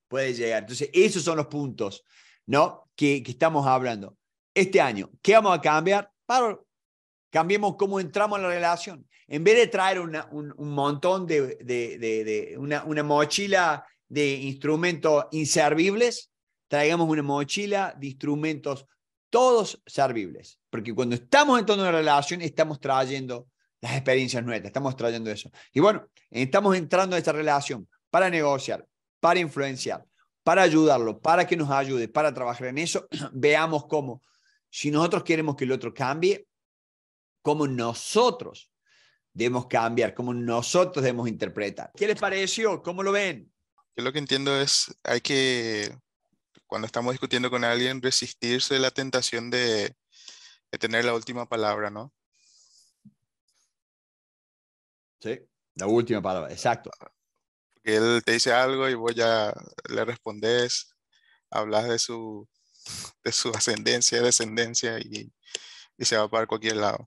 puede llegar. Entonces, esos son los puntos, ¿no? Que, estamos hablando. Este año, ¿qué vamos a cambiar? Para, cambiemos cómo entramos en la relación. En vez de traer un, montón de, una mochila de instrumentos inservibles, traigamos una mochila de instrumentos todos servibles, porque cuando estamos en una una relación estamos trayendo las experiencias nuestras, estamos trayendo eso. Y bueno, estamos entrando a esta relación para negociar, para influenciar, para ayudarlo, para que nos ayude, para trabajar en eso, (clears throat) veamos cómo, si nosotros queremos que el otro cambie, cómo nosotros debemos cambiar, cómo nosotros debemos interpretar. ¿Qué les pareció? ¿Cómo lo ven? Yo lo que entiendo es, hay que cuando estamos discutiendo con alguien, resistirse la tentación de, tener la última palabra, ¿no? Sí, la última palabra, exacto. él te dice algo y vos ya le respondés, hablas de su, de su ascendencia, descendencia y, se va para cualquier lado.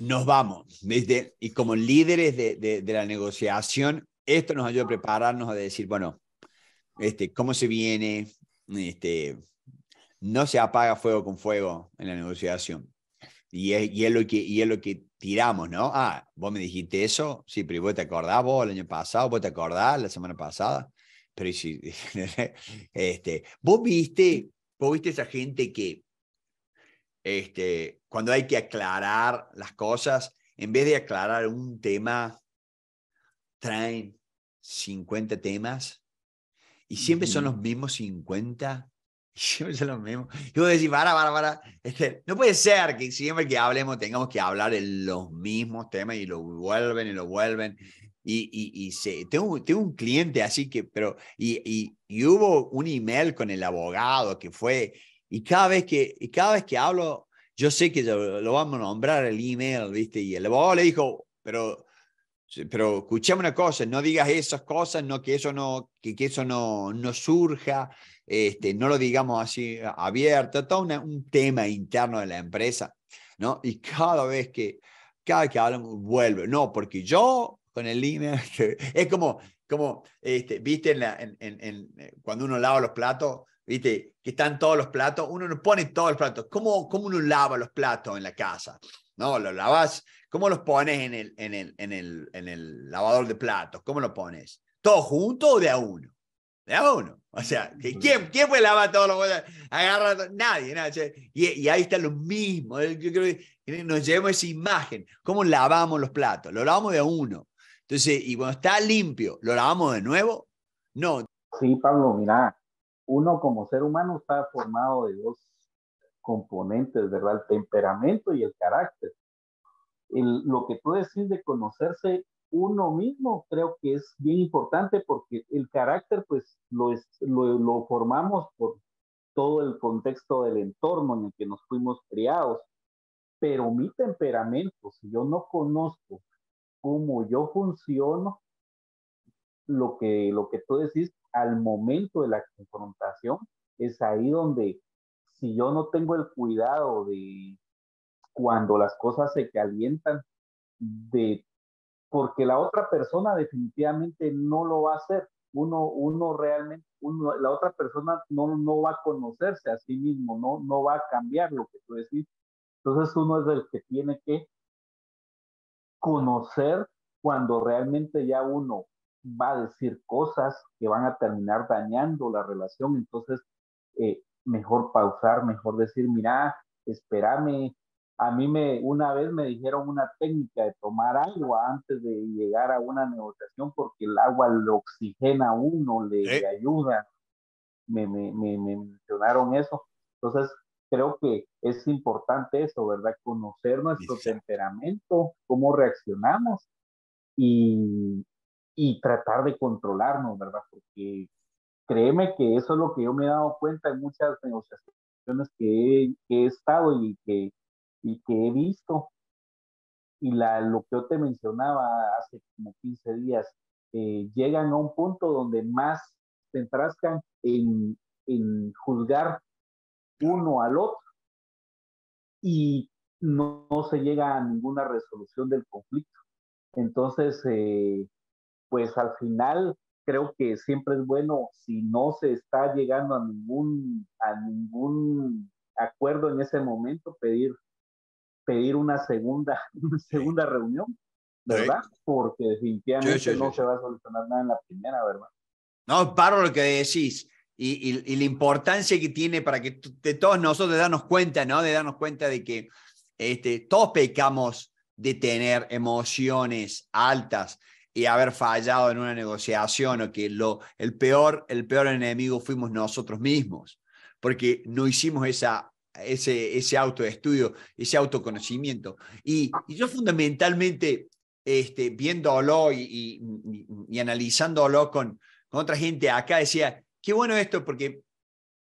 Nos vamos, desde Y como líderes de, la negociación, esto nos ayuda a prepararnos a decir, bueno, este, cómo se viene, este, no se apaga fuego con fuego en la negociación. Y es, y es, lo, que, y es lo que tiramos, ¿no? Ah, vos me dijiste eso, sí, pero vos te acordás vos el año pasado, vos te acordás la semana pasada, pero si, (laughs) este, vos viste, vos viste esa gente que, este, cuando hay que aclarar las cosas, en vez de aclarar un tema, traen 50 temas y (laughs) siempre son los mismos 50. Siempre son los mismos. Yo voy a decir, para, para, para. Este, no puede ser que siempre que hablemos tengamos que hablar de los mismos temas y lo vuelven y lo vuelven. Y, y, y se, tengo, tengo un cliente así que, pero, y, y, hubo un email con el abogado que fue, y cada vez que, y cada vez que hablo, yo sé que lo, lo vamos a nombrar el email, ¿viste? Y el abogado le dijo, pero pero escuchemos una cosa, no digas esas cosas, no que eso no, que, que eso no, no surja, este, no lo digamos así abierto, todo un tema interno de la empresa, ¿no? Y cada vez que, cada que hablan, vuelve, no, porque yo con el e, línea, (laughs) este, es como, como este, viste, en, eh, cuando uno lava los platos, ¿viste? Que están todos los platos, uno nos pone todos los platos. ¿Cómo, cómo uno lava los platos en la casa? ¿No? ¿Los lavas? ¿Cómo los pones en el, en el, en el, en el lavador de platos? ¿Cómo lo pones? ¿Todo junto o de a uno? De a uno. O sea, mm. ¿quién, quién puede lavar todos los Agarra nadie, nadie. Y, ahí está lo mismo. Yo creo que nos llevamos esa imagen. ¿Cómo lavamos los platos? Lo lavamos de a uno. Entonces, y cuando está limpio, ¿lo lavamos de nuevo? No. Sí, Pablo, mira, uno como ser humano está formado de dos componentes, ¿verdad? El temperamento y el carácter. lo que tú decís de conocerse uno mismo creo que es bien importante porque el carácter pues lo, lo, formamos por todo el contexto del entorno en el que nos fuimos criados. Pero mi temperamento, si yo no conozco cómo yo funciono, lo que, lo que tú decís, al momento de la confrontación, es ahí donde si yo no tengo el cuidado de cuando las cosas se calientan, de porque la otra persona definitivamente no lo va a hacer. Uno, uno realmente, uno, la otra persona no, no va a conocerse a sí mismo, no, no va a cambiar lo que tú decís. Entonces uno es el que tiene que conocer cuando realmente ya uno va a decir cosas que van a terminar dañando la relación, entonces eh, mejor pausar, mejor decir, mira, espérame. A mí me, una vez me dijeron una técnica de tomar agua antes de llegar a una negociación porque el agua lo oxigena a uno, le, ayuda. Me, me, mencionaron eso. Entonces, creo que es importante eso, ¿verdad? Conocer nuestro temperamento, cómo reaccionamos y, y tratar de controlarnos, ¿verdad? Porque créeme que eso es lo que yo me he dado cuenta en muchas negociaciones que he, estado y que, y que he visto. Y la, lo que yo te mencionaba hace como 15 días, eh, llegan a un punto donde más se entrascan en, en juzgar uno al otro y no, se llega a ninguna resolución del conflicto. Entonces, eh, pues al final creo que siempre es bueno si no se está llegando a ningún, a ningún acuerdo en ese momento, pedir, pedir una segunda, (laughs) una segunda reunión, ¿verdad? Porque definitivamente no se va a solucionar nada en la primera, ¿verdad? No, paro lo que decís. Y, y, la importancia que tiene para que de todos nosotros de darnos cuenta, ¿no? De darnos cuenta de que este, todos pecamos de tener emociones altas y haber fallado en una negociación o que lo, el, peor, el peor enemigo fuimos nosotros mismos, porque no hicimos esa, ese, ese autoestudio, ese autoconocimiento. Y, yo fundamentalmente, este, viéndolo y, y, analizándolo con, con otra gente acá, decía, qué bueno esto porque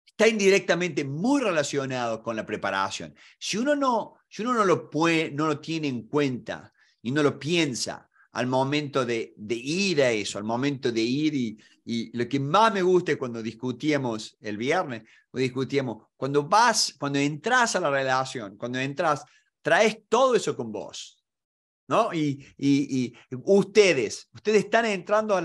está indirectamente muy relacionado con la preparación. Si uno no, si uno no, lo, puede, no lo tiene en cuenta y no lo piensa, al momento de, de, ir a eso, al momento de ir y, lo que más me gusta es cuando discutíamos el viernes, o discutíamos, cuando vas, cuando entras a la relación, cuando entras, traes todo eso con vos. ¿No? Y, ustedes, ustedes están entrando a,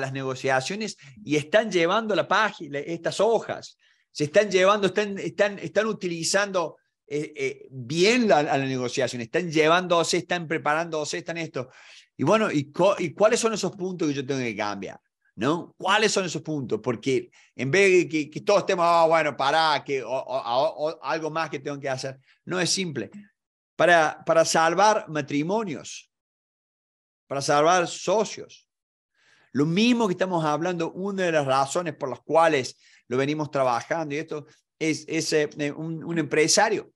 las negociaciones y están llevando la página, estas hojas, se están llevando, están, están, están utilizando eh, eh, bien a la negociación, están llevándose, están preparándose, están esto. Y bueno, y, ¿y cuáles son esos puntos que yo tengo que cambiar? ¿no? ¿Cuáles son esos puntos? Porque en vez de que, todos estemos, ah, bueno, para, que, algo más que tengo que hacer, no es simple. Para, para salvar matrimonios, para salvar socios. Lo mismo que estamos hablando, una de las razones por las cuales lo venimos trabajando y esto es, es eh, un, un empresario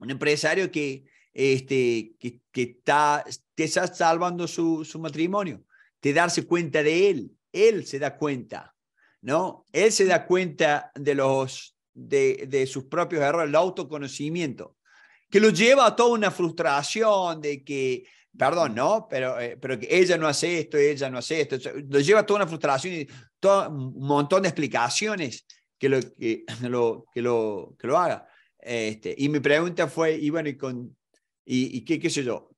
un empresario que, este, que, que está, te está salvando su, su, matrimonio, de darse cuenta de él, él se da cuenta, ¿no? Él se da cuenta de, los, de, sus propios errores, el autoconocimiento, que lo lleva a toda una frustración de que, perdón, ¿no? Pero, eh, pero que ella no hace esto, ella no hace esto, lo lleva a toda una frustración y todo, un montón de explicaciones que lo, que, (laughs) lo, que lo, que lo haga. Este, y mi pregunta fue, y bueno, y, con, y, qué, qué sé yo,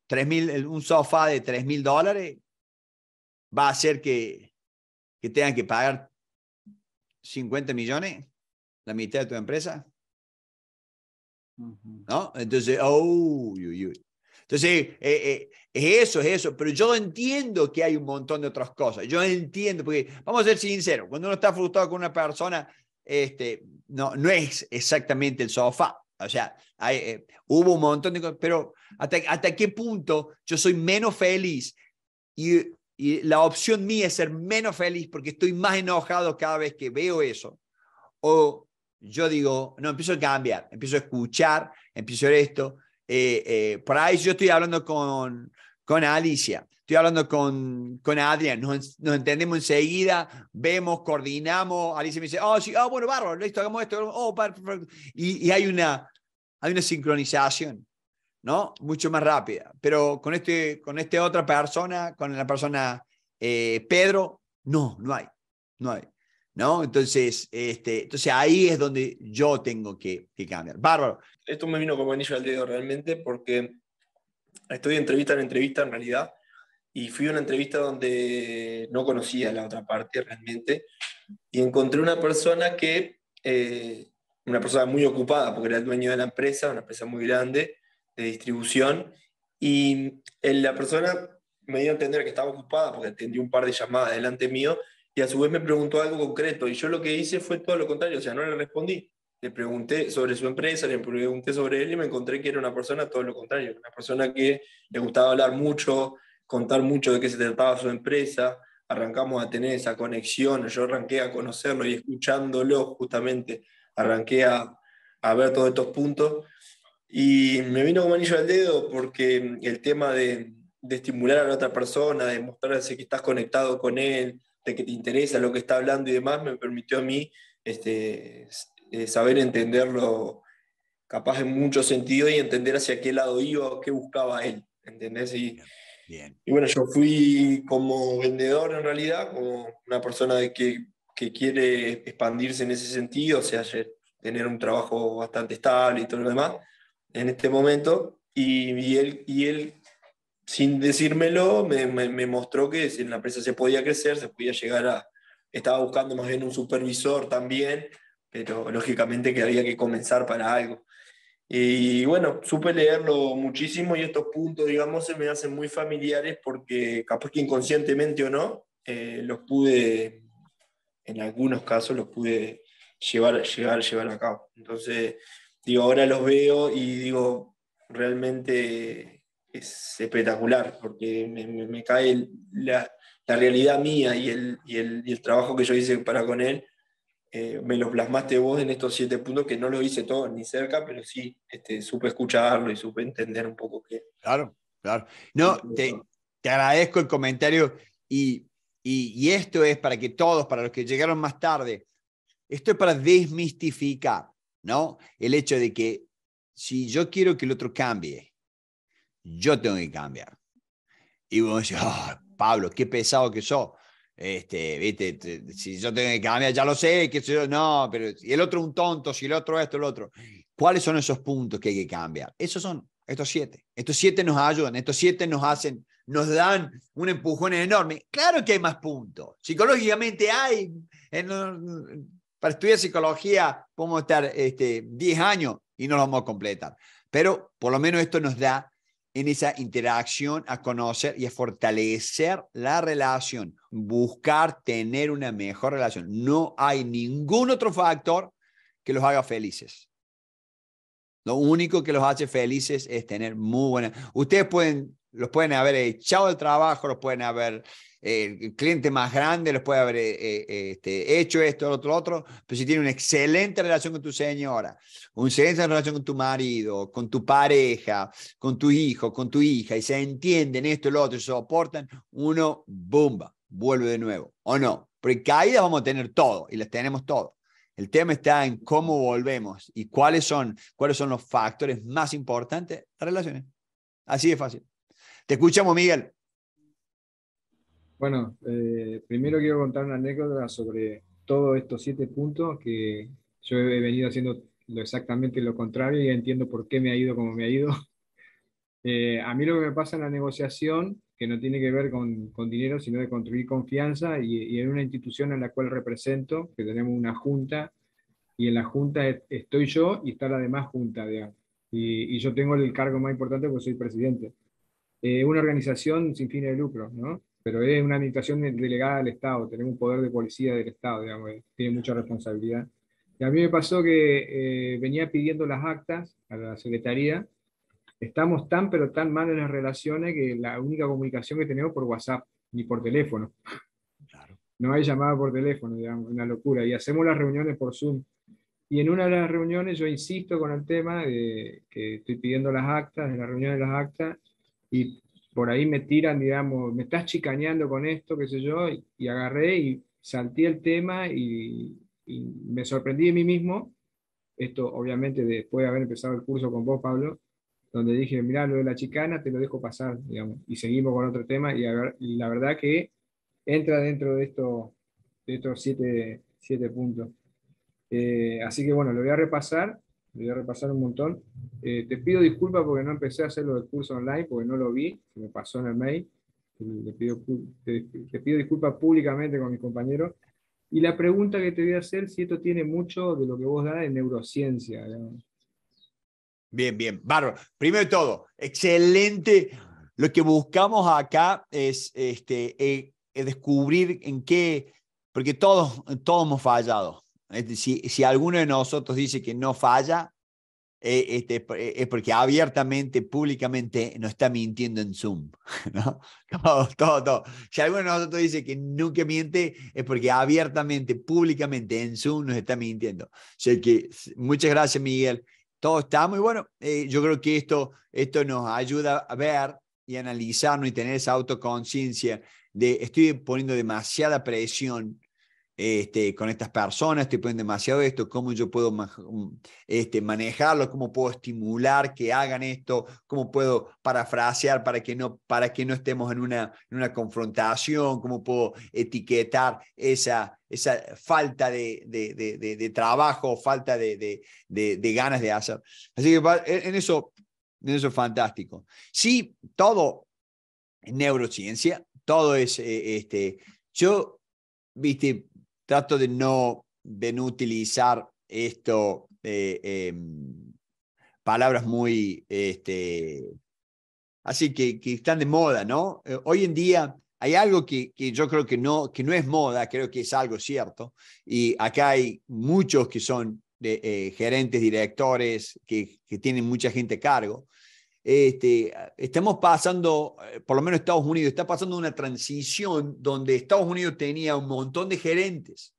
un sofá de 3 mil dólares va a hacer que, que tengan que pagar 50 millones, la mitad de tu empresa. ¿No? Entonces, oh, Entonces, eh, eh, es eso, es eso. Pero yo entiendo que hay un montón de otras cosas. Yo entiendo, porque vamos a ser sinceros, cuando uno está frustrado con una persona, este, no, no es exactamente el sofá. O sea, hay, eh, hubo un montón de cosas, pero ¿hasta, qué punto yo soy menos feliz? Y, la opción mía es ser menos feliz porque estoy más enojado cada vez que veo eso. O yo digo, no, empiezo a cambiar, empiezo a escuchar, empiezo a esto. Eh, eh, por ahí yo estoy hablando con, con Alicia, estoy hablando con, con Adrián, nos, entendemos enseguida, vemos, coordinamos, Alicia me dice, oh, sí, oh, bueno, bárbaro, listo, hagamos esto, oh, y, y, hay, una, hay una sincronización, ¿no? Mucho más rápida, pero con, este, con esta otra persona, con la persona eh, Pedro, no, no hay, no hay. ¿No? Entonces, este, entonces ahí es donde yo tengo que, que cambiar. Bárbaro. Esto me vino como anillo al dedo realmente porque estoy entrevista en entrevista en realidad, y fui a una entrevista donde no conocía a la otra parte realmente, y encontré una persona que, eh, una persona muy ocupada, porque era el dueño de la empresa, una empresa muy grande de distribución, y eh, la persona me dio a entender que estaba ocupada, porque atendió un par de llamadas delante mío, y a su vez me preguntó algo concreto, y yo lo que hice fue todo lo contrario, o sea, no le respondí le pregunté sobre su empresa, le pregunté sobre él y me encontré que era una persona todo lo contrario, una persona que le gustaba hablar mucho, contar mucho de qué se trataba su empresa, arrancamos a tener esa conexión, yo arranqué a conocerlo y escuchándolo justamente, arranqué a, ver todos estos puntos y me vino como anillo al dedo porque el tema de, estimular a la otra persona, de mostrarse que estás conectado con él, de que te interesa lo que está hablando y demás, me permitió a mí este, eh, saber entenderlo capaz en muchos sentidos y entender hacia qué lado iba, qué buscaba él, ¿entendés? Y, bueno, yo fui como vendedor en realidad, como una persona de que, que quiere expandirse en ese sentido, o sea, tener un trabajo bastante estable y todo lo demás en este momento, y, él, y él sin decírmelo, me, me, mostró que en la empresa se podía crecer, se podía llegar a... Estaba buscando más bien un supervisor también, pero lógicamente que había que comenzar para algo. Y bueno, supe leerlo muchísimo y estos puntos, digamos, se me hacen muy familiares porque capaz que inconscientemente o no, eh, los pude, en algunos casos, los pude llevar, llevar, llevar a cabo. Entonces, digo, ahora los veo y digo, realmente es espectacular porque me, me cae la, la, realidad mía y el, y el, y el trabajo que yo hice para con él eh, me los plasmaste vos en estos siete puntos que no lo hice todo ni cerca, pero sí este, supe escucharlo y supe entender un poco qué. Claro, claro. No, te, agradezco el comentario y, y, esto es para que todos, para los que llegaron más tarde, esto es para desmistificar, ¿no? El hecho de que si yo quiero que el otro cambie, yo tengo que cambiar. Y vos decís, ah, Pablo, qué pesado que sos. Este, viste, si yo tengo que cambiar, ya lo sé, que no, pero y el otro es un tonto, si el otro esto, el otro. ¿Cuáles son esos puntos que hay que cambiar? Esos son estos siete. Estos siete nos ayudan, estos siete nos hacen, nos dan un empujón enorme. Claro que hay más puntos. Psicológicamente hay. para estudiar psicología podemos estar este, 10 años y no lo vamos a completar. Pero por lo menos esto nos da en esa interacción a conocer y a fortalecer la relación, buscar tener una mejor relación. No hay ningún otro factor que los haga felices. Lo único que los hace felices es tener muy buena. Ustedes pueden, los pueden haber echado del trabajo, los pueden haber el cliente más grande les puede haber eh, eh, este, hecho esto, lo otro, otro, pero si tiene una excelente relación con tu señora, una excelente relación con tu marido, con tu pareja, con tu hijo, con tu hija, y se entienden esto, lo otro, y soportan, uno, bumba, vuelve de nuevo, ¿o no? Porque caídas vamos a tener todo, y las tenemos todo. El tema está en cómo volvemos y cuáles son, cuáles son los factores más importantes, las relaciones. Así de fácil. Te escuchamos, Miguel. Bueno, eh, primero quiero contar una anécdota sobre todos estos siete puntos que yo he venido haciendo lo exactamente lo contrario y entiendo por qué me ha ido como me ha ido. (laughs) Eh, a mí lo que me pasa en la negociación, que no tiene que ver con, con dinero, sino de construir confianza y, en una institución a la cual represento, que tenemos una junta, y en la junta estoy yo y está la demás junta, Y, yo tengo el cargo más importante porque soy presidente. Eh, una organización sin fines de lucro, ¿no? pero es una administración delegada al Estado, tenemos un poder de policía del Estado, digamos, eh, tiene mucha responsabilidad. Y a mí me pasó que eh, venía pidiendo las actas a la Secretaría, estamos tan pero tan mal en las relaciones que la única comunicación que tenemos por WhatsApp, ni por teléfono. Claro. No hay llamada por teléfono, digamos, una locura. Y hacemos las reuniones por Zoom. Y en una de las reuniones yo insisto con el tema de que estoy pidiendo las actas, en la reunión de las actas, y por ahí me tiran, digamos, me estás chicañando con esto, qué sé yo, y, agarré y salté el tema y, me sorprendí de mí mismo, esto obviamente después de haber empezado el curso con vos, Pablo, donde dije, mirá, lo de la chicana te lo dejo pasar, digamos, y seguimos con otro tema, y, la verdad que entra dentro de, esto, estos siete, puntos. Eh, así que bueno, lo voy a repasar voy a repasar un montón. Eh, te pido disculpas porque no empecé a hacer lo del curso online, porque no lo vi, se me pasó en el mail. Te pido, te, pido disculpas públicamente con mis compañeros. Y la pregunta que te voy a hacer, si esto tiene mucho de lo que vos das en neurociencia. Bien, bien, bárbaro. Primero de todo, excelente. Lo que buscamos acá es este, eh, eh, descubrir en qué, porque todos, todos hemos fallado, si, alguno de nosotros dice que no falla, eh, este, eh, es porque abiertamente, públicamente, no está mintiendo en Zoom. (laughs) ¿no? Todo, todo, Si alguno de nosotros dice que nunca miente, es porque abiertamente, públicamente, en Zoom nos está mintiendo. O que, muchas gracias, Miguel. Todo está muy bueno. Eh, yo creo que esto, esto nos ayuda a ver y analizarnos y tener esa autoconciencia de estoy poniendo demasiada presión este, con estas personas, te ponen demasiado esto, cómo yo puedo mm, este, manejarlo, cómo puedo estimular que hagan esto, cómo puedo parafrasear para que no, para que no estemos en una, en una confrontación, cómo puedo etiquetar esa, esa falta de, trabajo, falta de, ganas de hacer. Así que e-, en eso, en eso es fantástico. Sí, todo neurociencia, todo es, e-, este, yo, viste, trato de no, de utilizar esto, eh, em, palabras muy, este, así que, que, están de moda, ¿no? Eh, hoy en día hay algo que, que, yo creo que no, que no es moda, creo que es algo cierto, y acá hay muchos que son de, eh, gerentes, directores, que, que, tienen mucha gente a cargo, estamos pasando, eh, por lo menos Estados Unidos, está pasando una transición donde Estados Unidos tenía un montón de gerentes,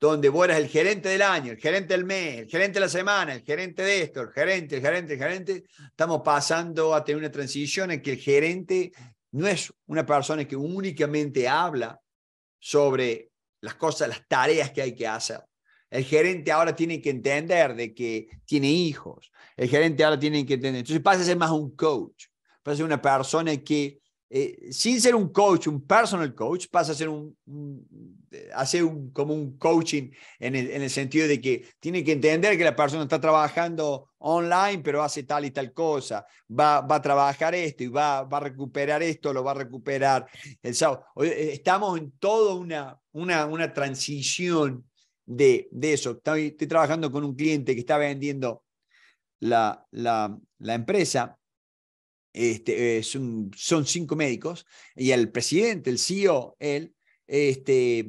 donde vos eras el gerente del año, el gerente del mes, el gerente de la semana, el gerente de esto, el gerente, el gerente, el gerente. Estamos pasando a tener una transición en que el gerente no es una persona que únicamente habla sobre las cosas, las tareas que hay que hacer, el gerente ahora tiene que entender de que tiene hijos. El gerente ahora tiene que entender. Entonces pasa a ser más un coach. Pasa a ser una persona que, eh, sin ser un coach, un personal coach, pasa a ser un, hace un, como un coaching en el, sentido de que tiene que entender que la persona está trabajando online, pero hace tal y tal cosa, va, va a trabajar esto y va, va a recuperar esto, lo va a recuperar el eh, Estamos en toda una, una, una transición de, eso. Estoy, trabajando con un cliente que está vendiendo la, la, la empresa. Este, eh, son cinco médicos y el presidente, el CEO, él, este,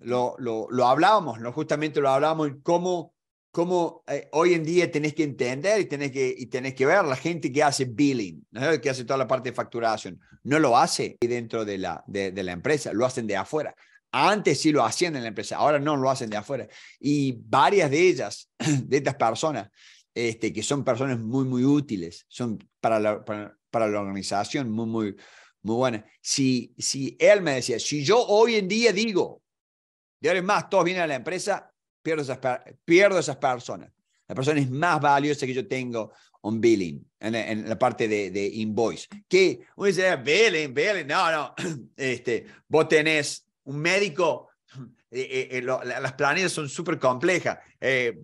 lo, lo, hablábamos, ¿no? justamente lo hablábamos cómo, cómo eh, hoy en día tenés que entender y tenés que, y tenés que ver la gente que hace billing, que hace toda la parte de facturación, no lo hace dentro de la, de la empresa, lo hacen de afuera. Antes sí lo hacían en la empresa, ahora no lo hacen de afuera. Y varias de ellas, (clears throat) de estas personas, este, que son personas muy, muy útiles, son para la, para, la organización muy, muy, muy buenas. Si, si él me decía, si yo hoy en día digo, de ahora en más, todos vienen a la empresa, pierdo esas, pierdo esas personas. La persona es más valiosa que yo tengo on billing, en, la parte de, de, invoice. Que uno dice, ah, billing, billing, no, no. (clears throat) Este, vos tenés un médico eh, eh, eh, las planillas son súper complejas.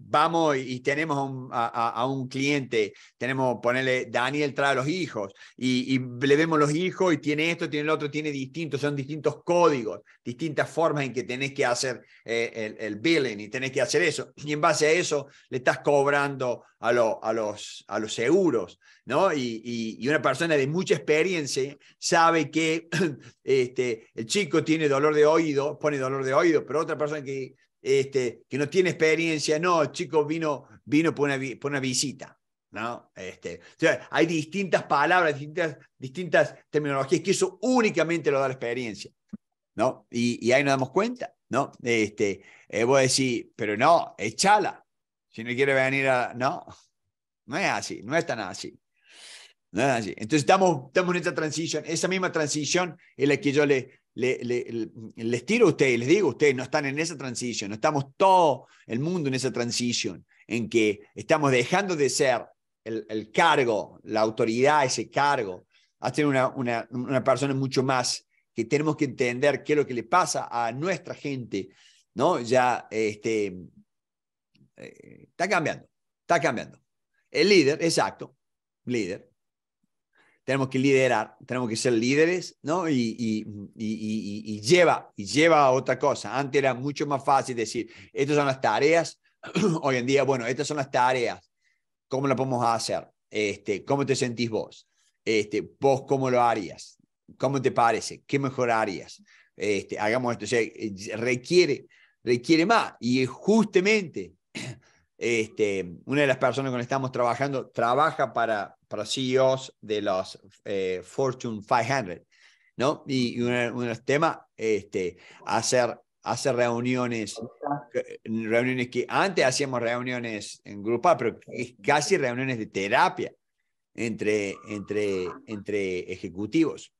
vamos y, tenemos a un, cliente, tenemos, ponerle, Daniel trae a los hijos y, le vemos los hijos y tiene esto, tiene el otro, tiene distintos, son distintos códigos, distintas formas en que tenés que hacer el, billing y tenés que hacer eso. Y en base a eso le estás cobrando a, los a, los, a los seguros, ¿no? Y, y, una persona de mucha experiencia sabe que (clears throat) este, el chico tiene dolor de oído, pone dolor de oído, pero otra persona que, este, que no tiene experiencia, no, el chico vino, vino por, una, por una visita. ¿no? Este, hay distintas palabras, distintas, distintas terminologías que eso únicamente lo da la experiencia. ¿no? Y, ahí nos damos cuenta. ¿no? Este, eh, voy a decir, pero no, échala. Si no quiere venir a. No, no es así, no es tan así. No es así. Entonces estamos, estamos en esta transición, esa misma transición es la que yo le, le, les tiro a ustedes, les digo a ustedes, no están en esa transición, no estamos todo el mundo en esa transición, en que estamos dejando de ser el, cargo, la autoridad, ese cargo, a ser una, una, una, persona mucho más que tenemos que entender qué es lo que le pasa a nuestra gente, ¿no? Ya este, eh, está cambiando, está cambiando. El líder, exacto, líder, tenemos que liderar, tenemos que ser líderes, ¿no? Y, y, y, lleva, y lleva a otra cosa. Antes era mucho más fácil decir, estas son las tareas, (clears throat) hoy en día, bueno, estas son las tareas, ¿cómo las podemos hacer? Este, ¿Cómo te sentís vos? Este, ¿Vos cómo lo harías? ¿Cómo te parece? ¿Qué mejor Este, hagamos esto, o sea, eh, requiere, requiere más. Y justamente (clears throat) Este, una de las personas con las que estamos trabajando trabaja para, para CEOs de los eh, Fortune 500, ¿no? Y, un uno, temas, este, hacer, hacer reuniones, reuniones que antes hacíamos reuniones en grupo, pero casi reuniones de terapia entre, entre, entre ejecutivos,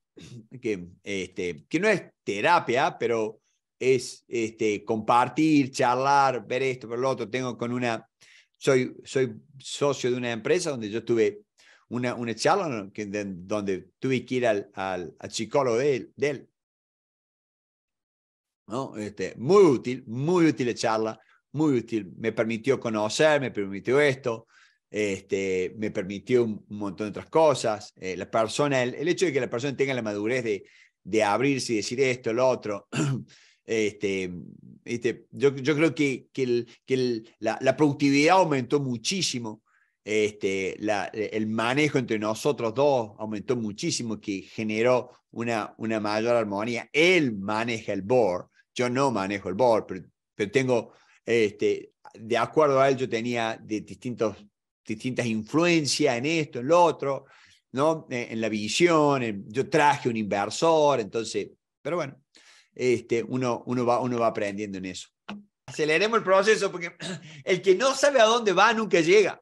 que, este, que no es terapia, pero es este, compartir, charlar, ver esto, ver lo otro. Tengo con una, soy, soy socio de una empresa donde yo tuve una, una charla donde tuve que ir al, al, psicólogo de él. ¿No? Este, muy útil, muy útil la charla, muy útil. Me permitió conocer, me permitió esto, este, me permitió un, montón de otras cosas. Eh, el, hecho de que la persona tenga la madurez de, de abrirse y decir esto, lo otro. (clears throat) Este, este, yo, yo creo que, que, el, que el, la, la, productividad aumentó muchísimo, este, la, e, el manejo entre nosotros dos aumentó muchísimo, que generó una, una mayor armonía. Él maneja el board, yo no manejo el board, pero, tengo, este, de acuerdo a él, yo tenía de distintos, distintas influencias en esto, en lo otro, ¿no? E, en, la visión, yo traje un inversor, entonces, pero bueno. Este, uno, uno, va, uno va aprendiendo en eso. Aceleremos el proceso porque (clears throat) el que no sabe a dónde va nunca llega.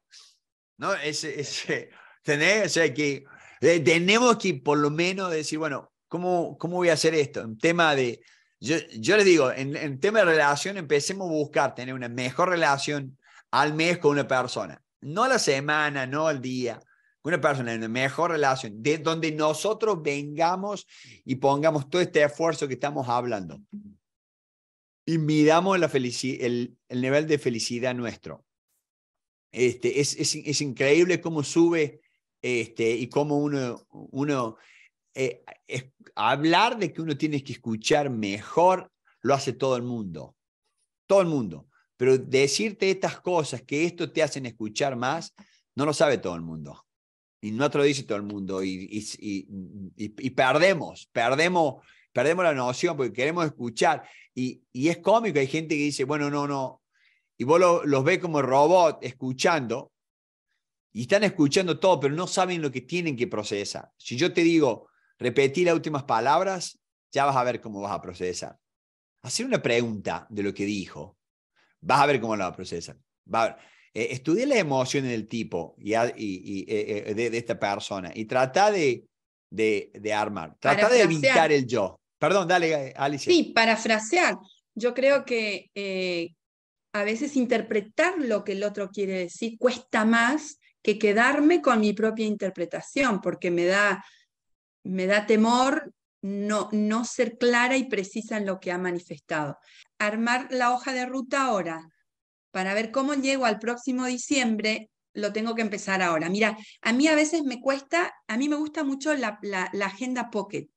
¿no? Ese, (laughs) O sea, que eh, tenemos que por lo menos decir, bueno, ¿cómo, cómo voy a hacer esto? En tema de, yo, yo les digo, en, en tema de relación, empecemos a buscar tener una mejor relación al mes con una persona. No a la semana, no al día, una persona en la mejor relación, de donde nosotros vengamos y pongamos todo este esfuerzo que estamos hablando y miramos la el, el, nivel de felicidad nuestro. Este, es, es, increíble cómo sube este, y cómo uno, uno eh, hablar de que uno tiene que escuchar mejor lo hace todo el mundo, todo el mundo. Pero decirte estas cosas que esto te hacen escuchar más, no lo sabe todo el mundo. Y no te lo dice todo el mundo. Y, y, y, perdemos, perdemos, perdemos la noción porque queremos escuchar. Y, es cómico, hay gente que dice, bueno, no, no. Y vos los ves como robot escuchando. Y están escuchando todo, pero no saben lo que tienen que procesar. Si yo te digo, repetí las últimas palabras, ya vas a ver cómo vas a procesar. Hacer una pregunta de lo que dijo, vas a ver cómo lo vas a procesar. Va a ver. Eh, estudié estudia las emociones del tipo y, eh, eh, de, esta persona y trata de, armar, trata de evitar el yo. Perdón, dale, Alicia. Sí, parafrasear. Yo creo que a veces interpretar lo que el otro quiere decir cuesta más que quedarme con mi propia interpretación, porque me da, me da temor no, no ser clara y precisa en lo que ha manifestado. Armar la hoja de ruta ahora, para ver cómo llego al próximo diciembre, lo tengo que empezar ahora. Mira, a mí a veces me cuesta, a mí me gusta mucho la, agenda pocket,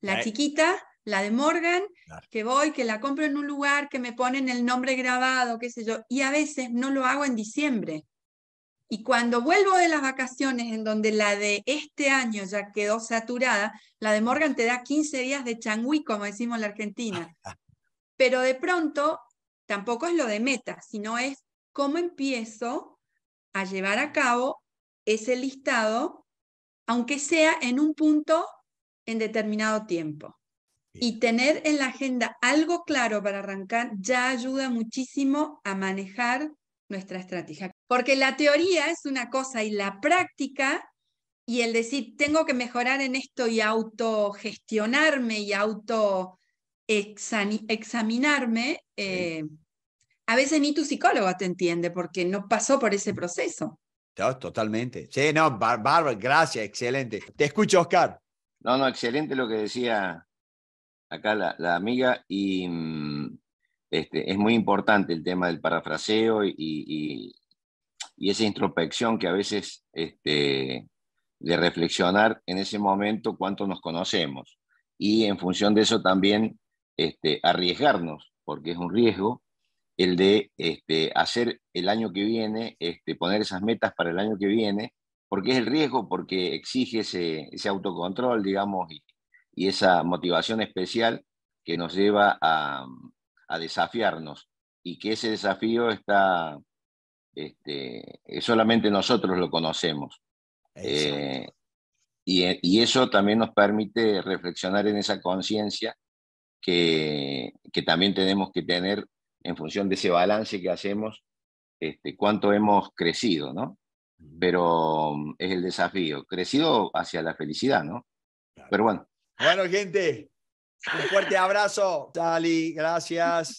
la chiquita, la de Morgan, que voy, que la compro en un lugar, que me ponen el nombre grabado, qué sé yo, y a veces no lo hago en diciembre. Y cuando vuelvo de las vacaciones, en donde la de este año ya quedó saturada, la de Morgan te da 15 días de changüí, como decimos en la Argentina. (laughs) Pero de pronto tampoco es lo de meta, sino es cómo empiezo a llevar a cabo ese listado, aunque sea en un punto en determinado tiempo. Y tener en la agenda algo claro para arrancar ya ayuda muchísimo a manejar nuestra estrategia. Porque la teoría es una cosa y la práctica y el decir, tengo que mejorar en esto y autogestionarme y auto examinarme, eh, a veces ni tu psicóloga te entiende porque no pasó por ese proceso. Totalmente. Sí, no, Bárbara, gracias, excelente. Te escucho, Oscar. No, no, excelente lo que decía acá la, amiga y mm, este, es muy importante el tema del parafraseo y, esa introspección que a veces este, de reflexionar en ese momento cuánto nos conocemos y en función de eso también este, arriesgarnos, porque es un riesgo, el de este, hacer el año que viene, este, poner esas metas para el año que viene, porque es el riesgo, porque exige ese, autocontrol, digamos, y, esa motivación especial que nos lleva a, desafiarnos y que ese desafío está, este, solamente nosotros lo conocemos. Eh, y, eso también nos permite reflexionar en esa conciencia que, también tenemos que tener en función de ese balance que hacemos, este, cuánto hemos crecido, ¿no? Pero mm, es el desafío, crecido hacia la felicidad, ¿no? Pero bueno. Bueno, gente, un fuerte abrazo, Tali, gracias.